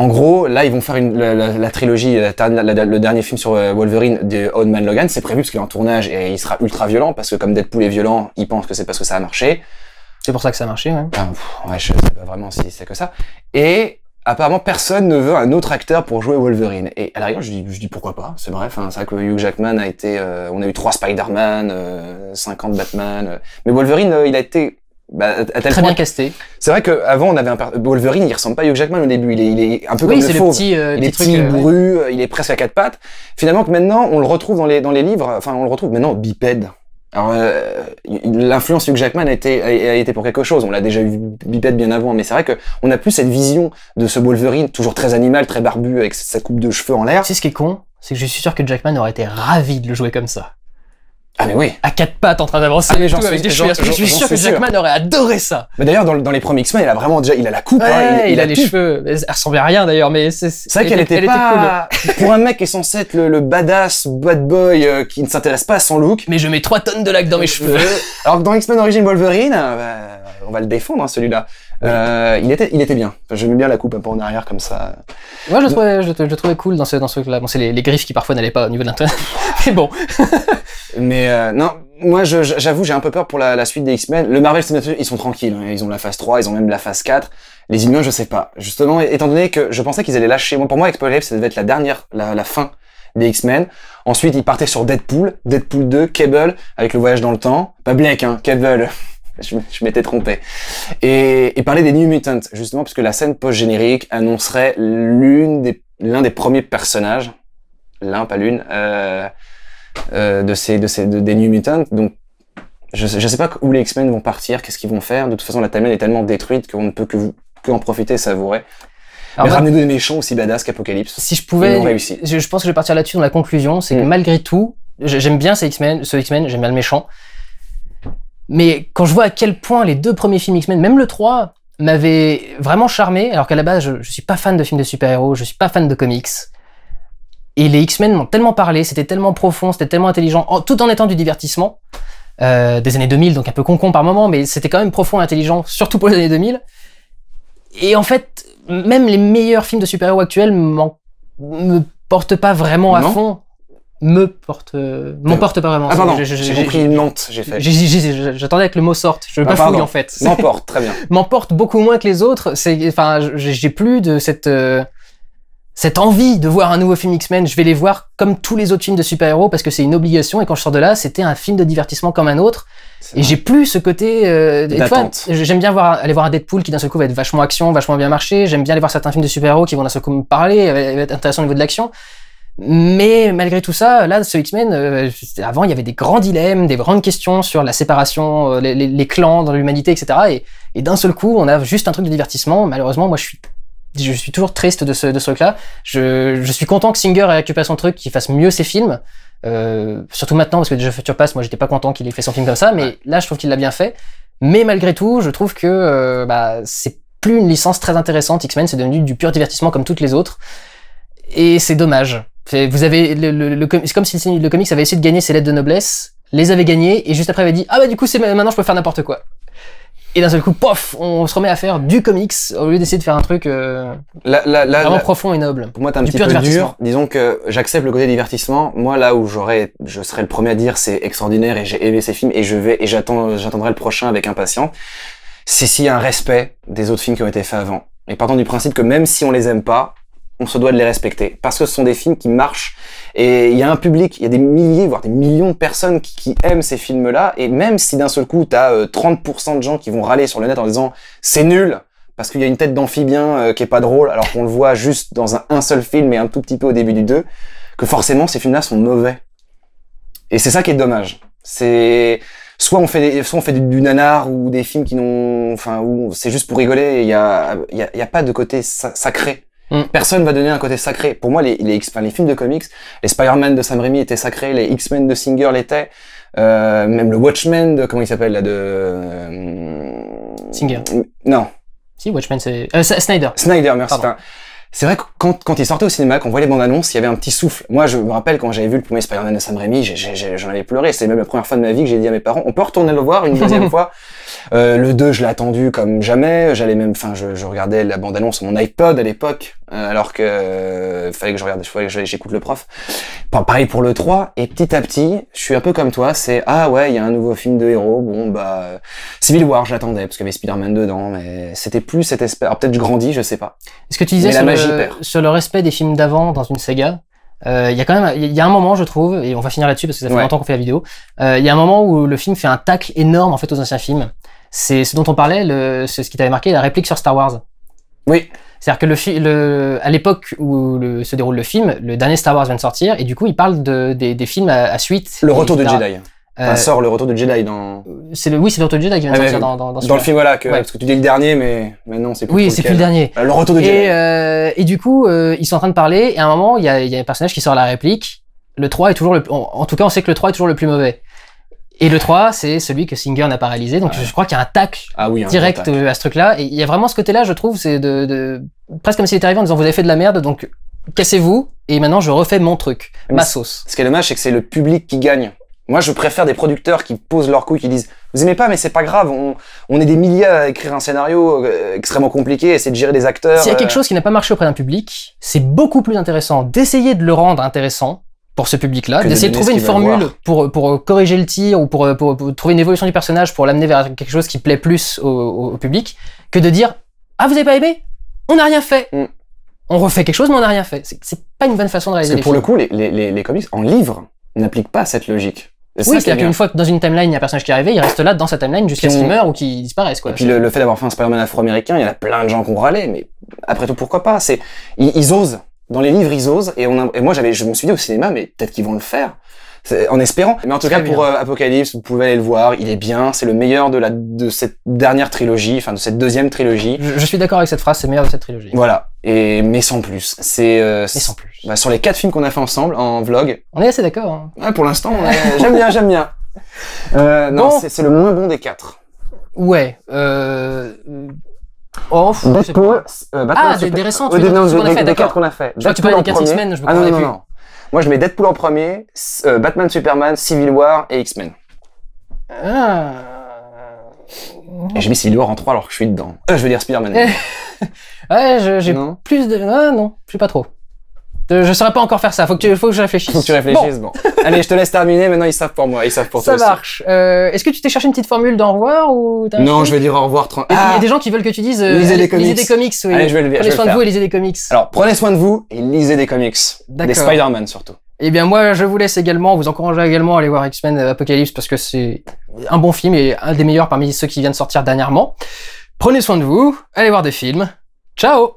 en gros, là, ils vont faire la, trilogie, le dernier film sur euh, Wolverine de Old Man Logan. C'est prévu parce qu'il est en tournage et il sera ultra violent parce que comme Deadpool est violent, ils pensent que c'est parce que ça a marché. C'est pour ça que ça a marché, ouais. Ben, ouais je sais pas vraiment si c'est que ça. Et apparemment, personne ne veut un autre acteur pour jouer Wolverine. Et à l'arrière, je dis, je dis pourquoi pas. C'est bref, c'est vrai que Hugh Jackman a été, euh, on a eu trois Spider-Man, 50 euh, Batman. mais Wolverine, il a été bah, très bien casté. C'est vrai qu'avant, on avait un Wolverine, il ressemble pas à Hugh Jackman au début. Il est, il est un peu comme le fauve. Euh, il est petit, truc, euh, bourru, euh, il est presque à quatre pattes. Finalement, que maintenant, on le retrouve dans les, dans les livres. Enfin, on le retrouve maintenant bipède. Alors, l'influence Hugh Jackman a été, a, été pour quelque chose. On l'a déjà eu bipède bien avant, mais c'est vrai que on a plus cette vision de ce Wolverine toujours très animal, très barbu, avec sa coupe de cheveux en l'air. sais ce qui est con, c'est que je suis sûr que Jackman aurait été ravi de le jouer comme ça. Ah mais oui. À quatre pattes en train d'avancer. Les ah, gens des cheveux je suis sûr que Jackman aurait adoré ça. Mais d'ailleurs dans, les premiers X-Men, il a vraiment déjà, il a la coupe, hein, ouais, il, a, les cheveux. Elle ressemblait à rien d'ailleurs, mais c'est. C'est vrai qu'elle était, pas. cool. Pour un mec qui est censé être le, badass bad boy euh, qui ne s'intéresse pas à son look. Mais je mets trois tonnes de lac dans mes cheveux. Alors dans X-Men Origins Wolverine, euh, bah, on va le défendre hein, celui-là. Euh, il était, il était bien. Je J'aimais bien la coupe un peu en arrière comme ça. Moi, ouais, je trouvais, je, trouvais cool dans ce, dans ce truc-là. Bon, c'est les, les, griffes qui parfois n'allaient pas au niveau de l'intérieur. <laughs> <laughs> Mais bon. Euh, mais non, moi j'avoue j'ai un peu peur pour la, suite des X-Men. Le Marvel Cinematic ils sont tranquilles, hein. ils ont la phase 3, ils ont même la phase 4. Les Inhumains je sais pas. Justement étant donné que je pensais qu'ils allaient lâcher, moi pour moi Apocalypse ça devait être la dernière, la, fin des X-Men. Ensuite ils partaient sur Deadpool, Deadpool 2, Cable avec le voyage dans le temps, pas Blake hein, Cable. <laughs> je, m'étais trompé. Et, et parler des New Mutants justement parce que la scène post générique annoncerait l'une des l'un des premiers personnages l'un, pas l'une, euh, euh, de ces, de ces, des New Mutants. Donc, je, ne sais pas où les X-Men vont partir, qu'est-ce qu'ils vont faire. De toute façon, la timeline est tellement détruite qu'on ne peut que, en profiter et savourer. Mais ramenez-nous des méchants aussi badass qu'Apocalypse. Si je pouvais, Je, pense que je vais partir là-dessus dans la conclusion, c'est que mm. malgré tout, j'aime bien ces X-Men, ce X-Men, j'aime bien le méchant. Mais quand je vois à quel point les deux premiers films X-Men, même le 3, m'avaient vraiment charmé, alors qu'à la base, je, ne suis pas fan de films de super-héros, je suis pas fan de comics. Et les X-Men m'ont tellement parlé, c'était tellement profond, c'était tellement intelligent, tout en étant du divertissement. Euh, des années 2000, donc un peu concon -con par moment, mais c'était quand même profond et intelligent, surtout pour les années 2000. Et en fait, même les meilleurs films de super-héros actuels me portent pas vraiment à fond. Me porte, euh, M'en euh, pas vraiment. Ah j'ai compris j'ai fait. J'attendais que le mot sorte, je veux ah, pas fouiller en fait. M'emporte, très bien. <laughs> M'emporte beaucoup moins que les autres, enfin, j'ai plus de cette cette envie de voir un nouveau film X-Men, je vais les voir comme tous les autres films de super-héros parce que c'est une obligation et quand je sors de là, c'était un film de divertissement comme un autre. Et j'ai plus ce côté. Euh, j'aime bien voir, aller voir un Deadpool qui d'un seul coup va être vachement action, vachement bien marché. J'aime bien aller voir certains films de super-héros qui vont d'un seul coup me parler, va être intéressant au niveau de l'action. Mais malgré tout ça, là, ce X-Men, euh, avant, il y avait des grands dilemmes, des grandes questions sur la séparation, euh, les, clans dans l'humanité, etc. Et, et d'un seul coup, on a juste un truc de divertissement. Malheureusement, moi, je suis je suis toujours triste de ce, de ce truc-là. Je, suis content que Singer ait récupéré son truc, qu'il fasse mieux ses films. Euh, surtout maintenant, parce que déjà Future Pass, moi j'étais pas content qu'il ait fait son film comme ça, mais là je trouve qu'il l'a bien fait. Mais malgré tout, je trouve que euh, bah, c'est plus une licence très intéressante. X-Men, c'est devenu du pur divertissement comme toutes les autres. Et c'est dommage. Vous avez le, le, c'est comme si le comics avait essayé de gagner ses lettres de noblesse, les avait gagnées, et juste après avait dit Ah bah du coup, c'est maintenant je peux faire n'importe quoi et d'un seul coup, pof, on se remet à faire du comics au lieu d'essayer de faire un truc euh, vraiment profond et noble. Pour moi, c'est un petit peu dur. Disons que j'accepte le côté divertissement. Moi, là où j'aurais, je serais le premier à dire c'est extraordinaire et j'ai aimé ces films et je vais et j'attends, j'attendrai le prochain avec impatience. C'est s'il y a un respect des autres films qui ont été faits avant. Et partant du principe que même si on les aime pas, on se doit de les respecter parce que ce sont des films qui marchent et il y a un public, il y a des milliers voire des millions de personnes qui, aiment ces films-là et même si d'un seul coup t'as as euh, 30% de gens qui vont râler sur le net en disant c'est nul parce qu'il y a une tête d'amphibien euh, qui est pas drôle alors qu'on le voit juste dans un, seul film et un tout petit peu au début du 2 que forcément ces films-là sont mauvais. Et c'est ça qui est dommage. C'est soit on fait soit on fait du, nanar ou des films qui n'ont enfin où c'est juste pour rigoler, il y a, y a pas de côté sacré Mm. Personne va donner un côté sacré. Pour moi, les, les, les films de comics, les Spider-Man de Sam Raimi étaient sacrés, les X-Men de Singer l'étaient, euh, même le Watchmen de, comment il s'appelle, là, de... Euh, Singer. Non. Si, Watchmen, c'est... Euh, Snyder. Snyder, merci. c'est vrai que quand, quand il sortait au cinéma, on voyait les bandes annonces, il y avait un petit souffle. Moi, je me rappelle quand j'avais vu le premier Spider-Man de Sam Raimi, j'en avais pleuré. C'est même la première fois de ma vie que j'ai dit à mes parents, on peut retourner le voir une deuxième <laughs> fois. Euh, le 2, je l'ai attendu comme jamais. J'allais même, enfin, je, regardais la bande-annonce sur mon iPod à l'époque, euh, alors que euh, fallait que je regarde, fallait j'écoute le prof. pareil pour le 3. Et petit à petit, je suis un peu comme toi. C'est ah ouais, il y a un nouveau film de héros. Bon bah, euh, Civil War, j'attendais parce qu'il y avait Spider-Man dedans, mais c'était plus cet espèce. peut-être je grandis, je sais pas. Est-ce que tu disais sur, le, respect des films d'avant dans une saga il y a quand même il y a un moment je trouve et on va finir là-dessus parce que ça fait longtemps qu'on fait la vidéo il y a un moment où le film fait un tacle énorme en fait aux anciens films c'est ce dont on parlait, ce qui t'avait marqué, la réplique sur Star Wars. Oui. C'est-à-dire que le, le, à l'époque où le, se déroule le film, le dernier Star Wars vient de sortir, et du coup, il parle de, des, des, films à, suite. Le Retour de Jedi. Euh, enfin, sort le retour de Jedi dans. C'est le, oui, c'est le retour de Jedi qui vient de sortir dans, dans, dans, dans le film, voilà, que, parce que tu dis le dernier, mais, mais non, c'est plus. Oui, c'est plus le dernier. Euh, le retour de et, Jedi. Euh, et du coup, ils sont en train de parler, et à un moment, il y a, y a un personnage qui sort la réplique. Le 3 est toujours le, en, en tout cas, on sait que le 3 est toujours le plus mauvais. Et le 3, c'est celui que Singer n'a pas réalisé. Donc, je crois qu'il y a un tac ah direct euh, à ce truc-là. Et il y a vraiment ce côté-là, je trouve, c'est de, presque comme s'il était arrivé en disant vous avez fait de la merde, donc cassez-vous. Et maintenant, je refais mon truc, ma sauce. Ce qui est dommage, c'est que c'est le public qui gagne. Moi, je préfère des producteurs qui posent leur couilles, qui disent Vous aimez pas, mais c'est pas grave, on, est des milliers à écrire un scénario euh, extrêmement compliqué, essayer de gérer des acteurs. S'il y a euh. quelque chose qui n'a pas marché auprès d'un public, c'est beaucoup plus intéressant d'essayer de le rendre intéressant pour ce public-là, d'essayer de, trouver une formule pour, pour euh, corriger le tir ou euh, pour, trouver une évolution du personnage pour l'amener vers quelque chose qui plaît plus au, public, que de dire Ah, vous avez pas aimé On n'a rien fait mm. On refait quelque chose, mais on n'a rien fait. C'est pas une bonne façon de réaliser Parce Pour le coup, les, les, comics en livre n'appliquent pas cette logique. Oui, c'est-à-dire qu'une fois que dans une timeline, il y a un personnage qui est arrivé, il reste là dans sa timeline jusqu'à ce qu'il meure ou qu'il disparaisse. Quoi. Et puis le, fait d'avoir fait un spider afro-américain, il y a plein de gens qui ont râlé, mais après tout, pourquoi pas C'est ils osent dans les livres, ils osent. Et, on moi, je me suis dit au cinéma, mais peut-être qu'ils vont le faire. En espérant. Mais en tout cas, pour euh, Apocalypse, vous pouvez aller le voir. Il est bien. C'est le meilleur de cette dernière trilogie, enfin de cette deuxième trilogie. Je, suis d'accord avec cette phrase. C'est le meilleur de cette trilogie. Voilà. mais sans plus. Euh, mais sans plus. Bah, sur les quatre films qu'on a fait ensemble en vlog. On est assez d'accord. Hein. pour l'instant, j'aime bien, j'aime bien. Euh, non, c'est le moins bon des quatre. Ouais. Euh Oh, Deadpool, euh, Batman ah, des, des récents, des, qu'on a fait. Je crois que tu parlais des quatre X-Men, je me ah, non, non, plus. non. Moi, je mets Deadpool en premier, euh, Batman, Superman, Civil War et X-Men. Ah. Et j'ai mis Civil War en 3 alors que je suis dedans. Euh, je veux dire Spider-Man. <laughs> ouais, j'ai plus de... Ah non, je sais pas trop. Je ne saurais pas encore faire ça. Faut que Il faut que je réfléchisse. tu réfléchisses. Bon. Allez, je te laisse terminer. Maintenant, ils savent pour moi. Ils savent pour ça <laughs> toi. Ça marche. Euh, est-ce que tu t'es cherché une petite formule d'au revoir ou Non, je vais dire au revoir. Il y a ah. des gens qui veulent que tu dises. Euh, lisez des comics. Allez, je vais le, prenez soin de vous et lisez des comics. Alors, prenez soin de vous et lisez des comics. Des Spider-Man surtout. Eh bien, moi, je vous laisse également, vous encourage également à aller voir X-Men euh, Apocalypse parce que c'est un bon film et un des meilleurs parmi ceux qui viennent sortir dernièrement. Prenez soin de vous, allez voir des films. Ciao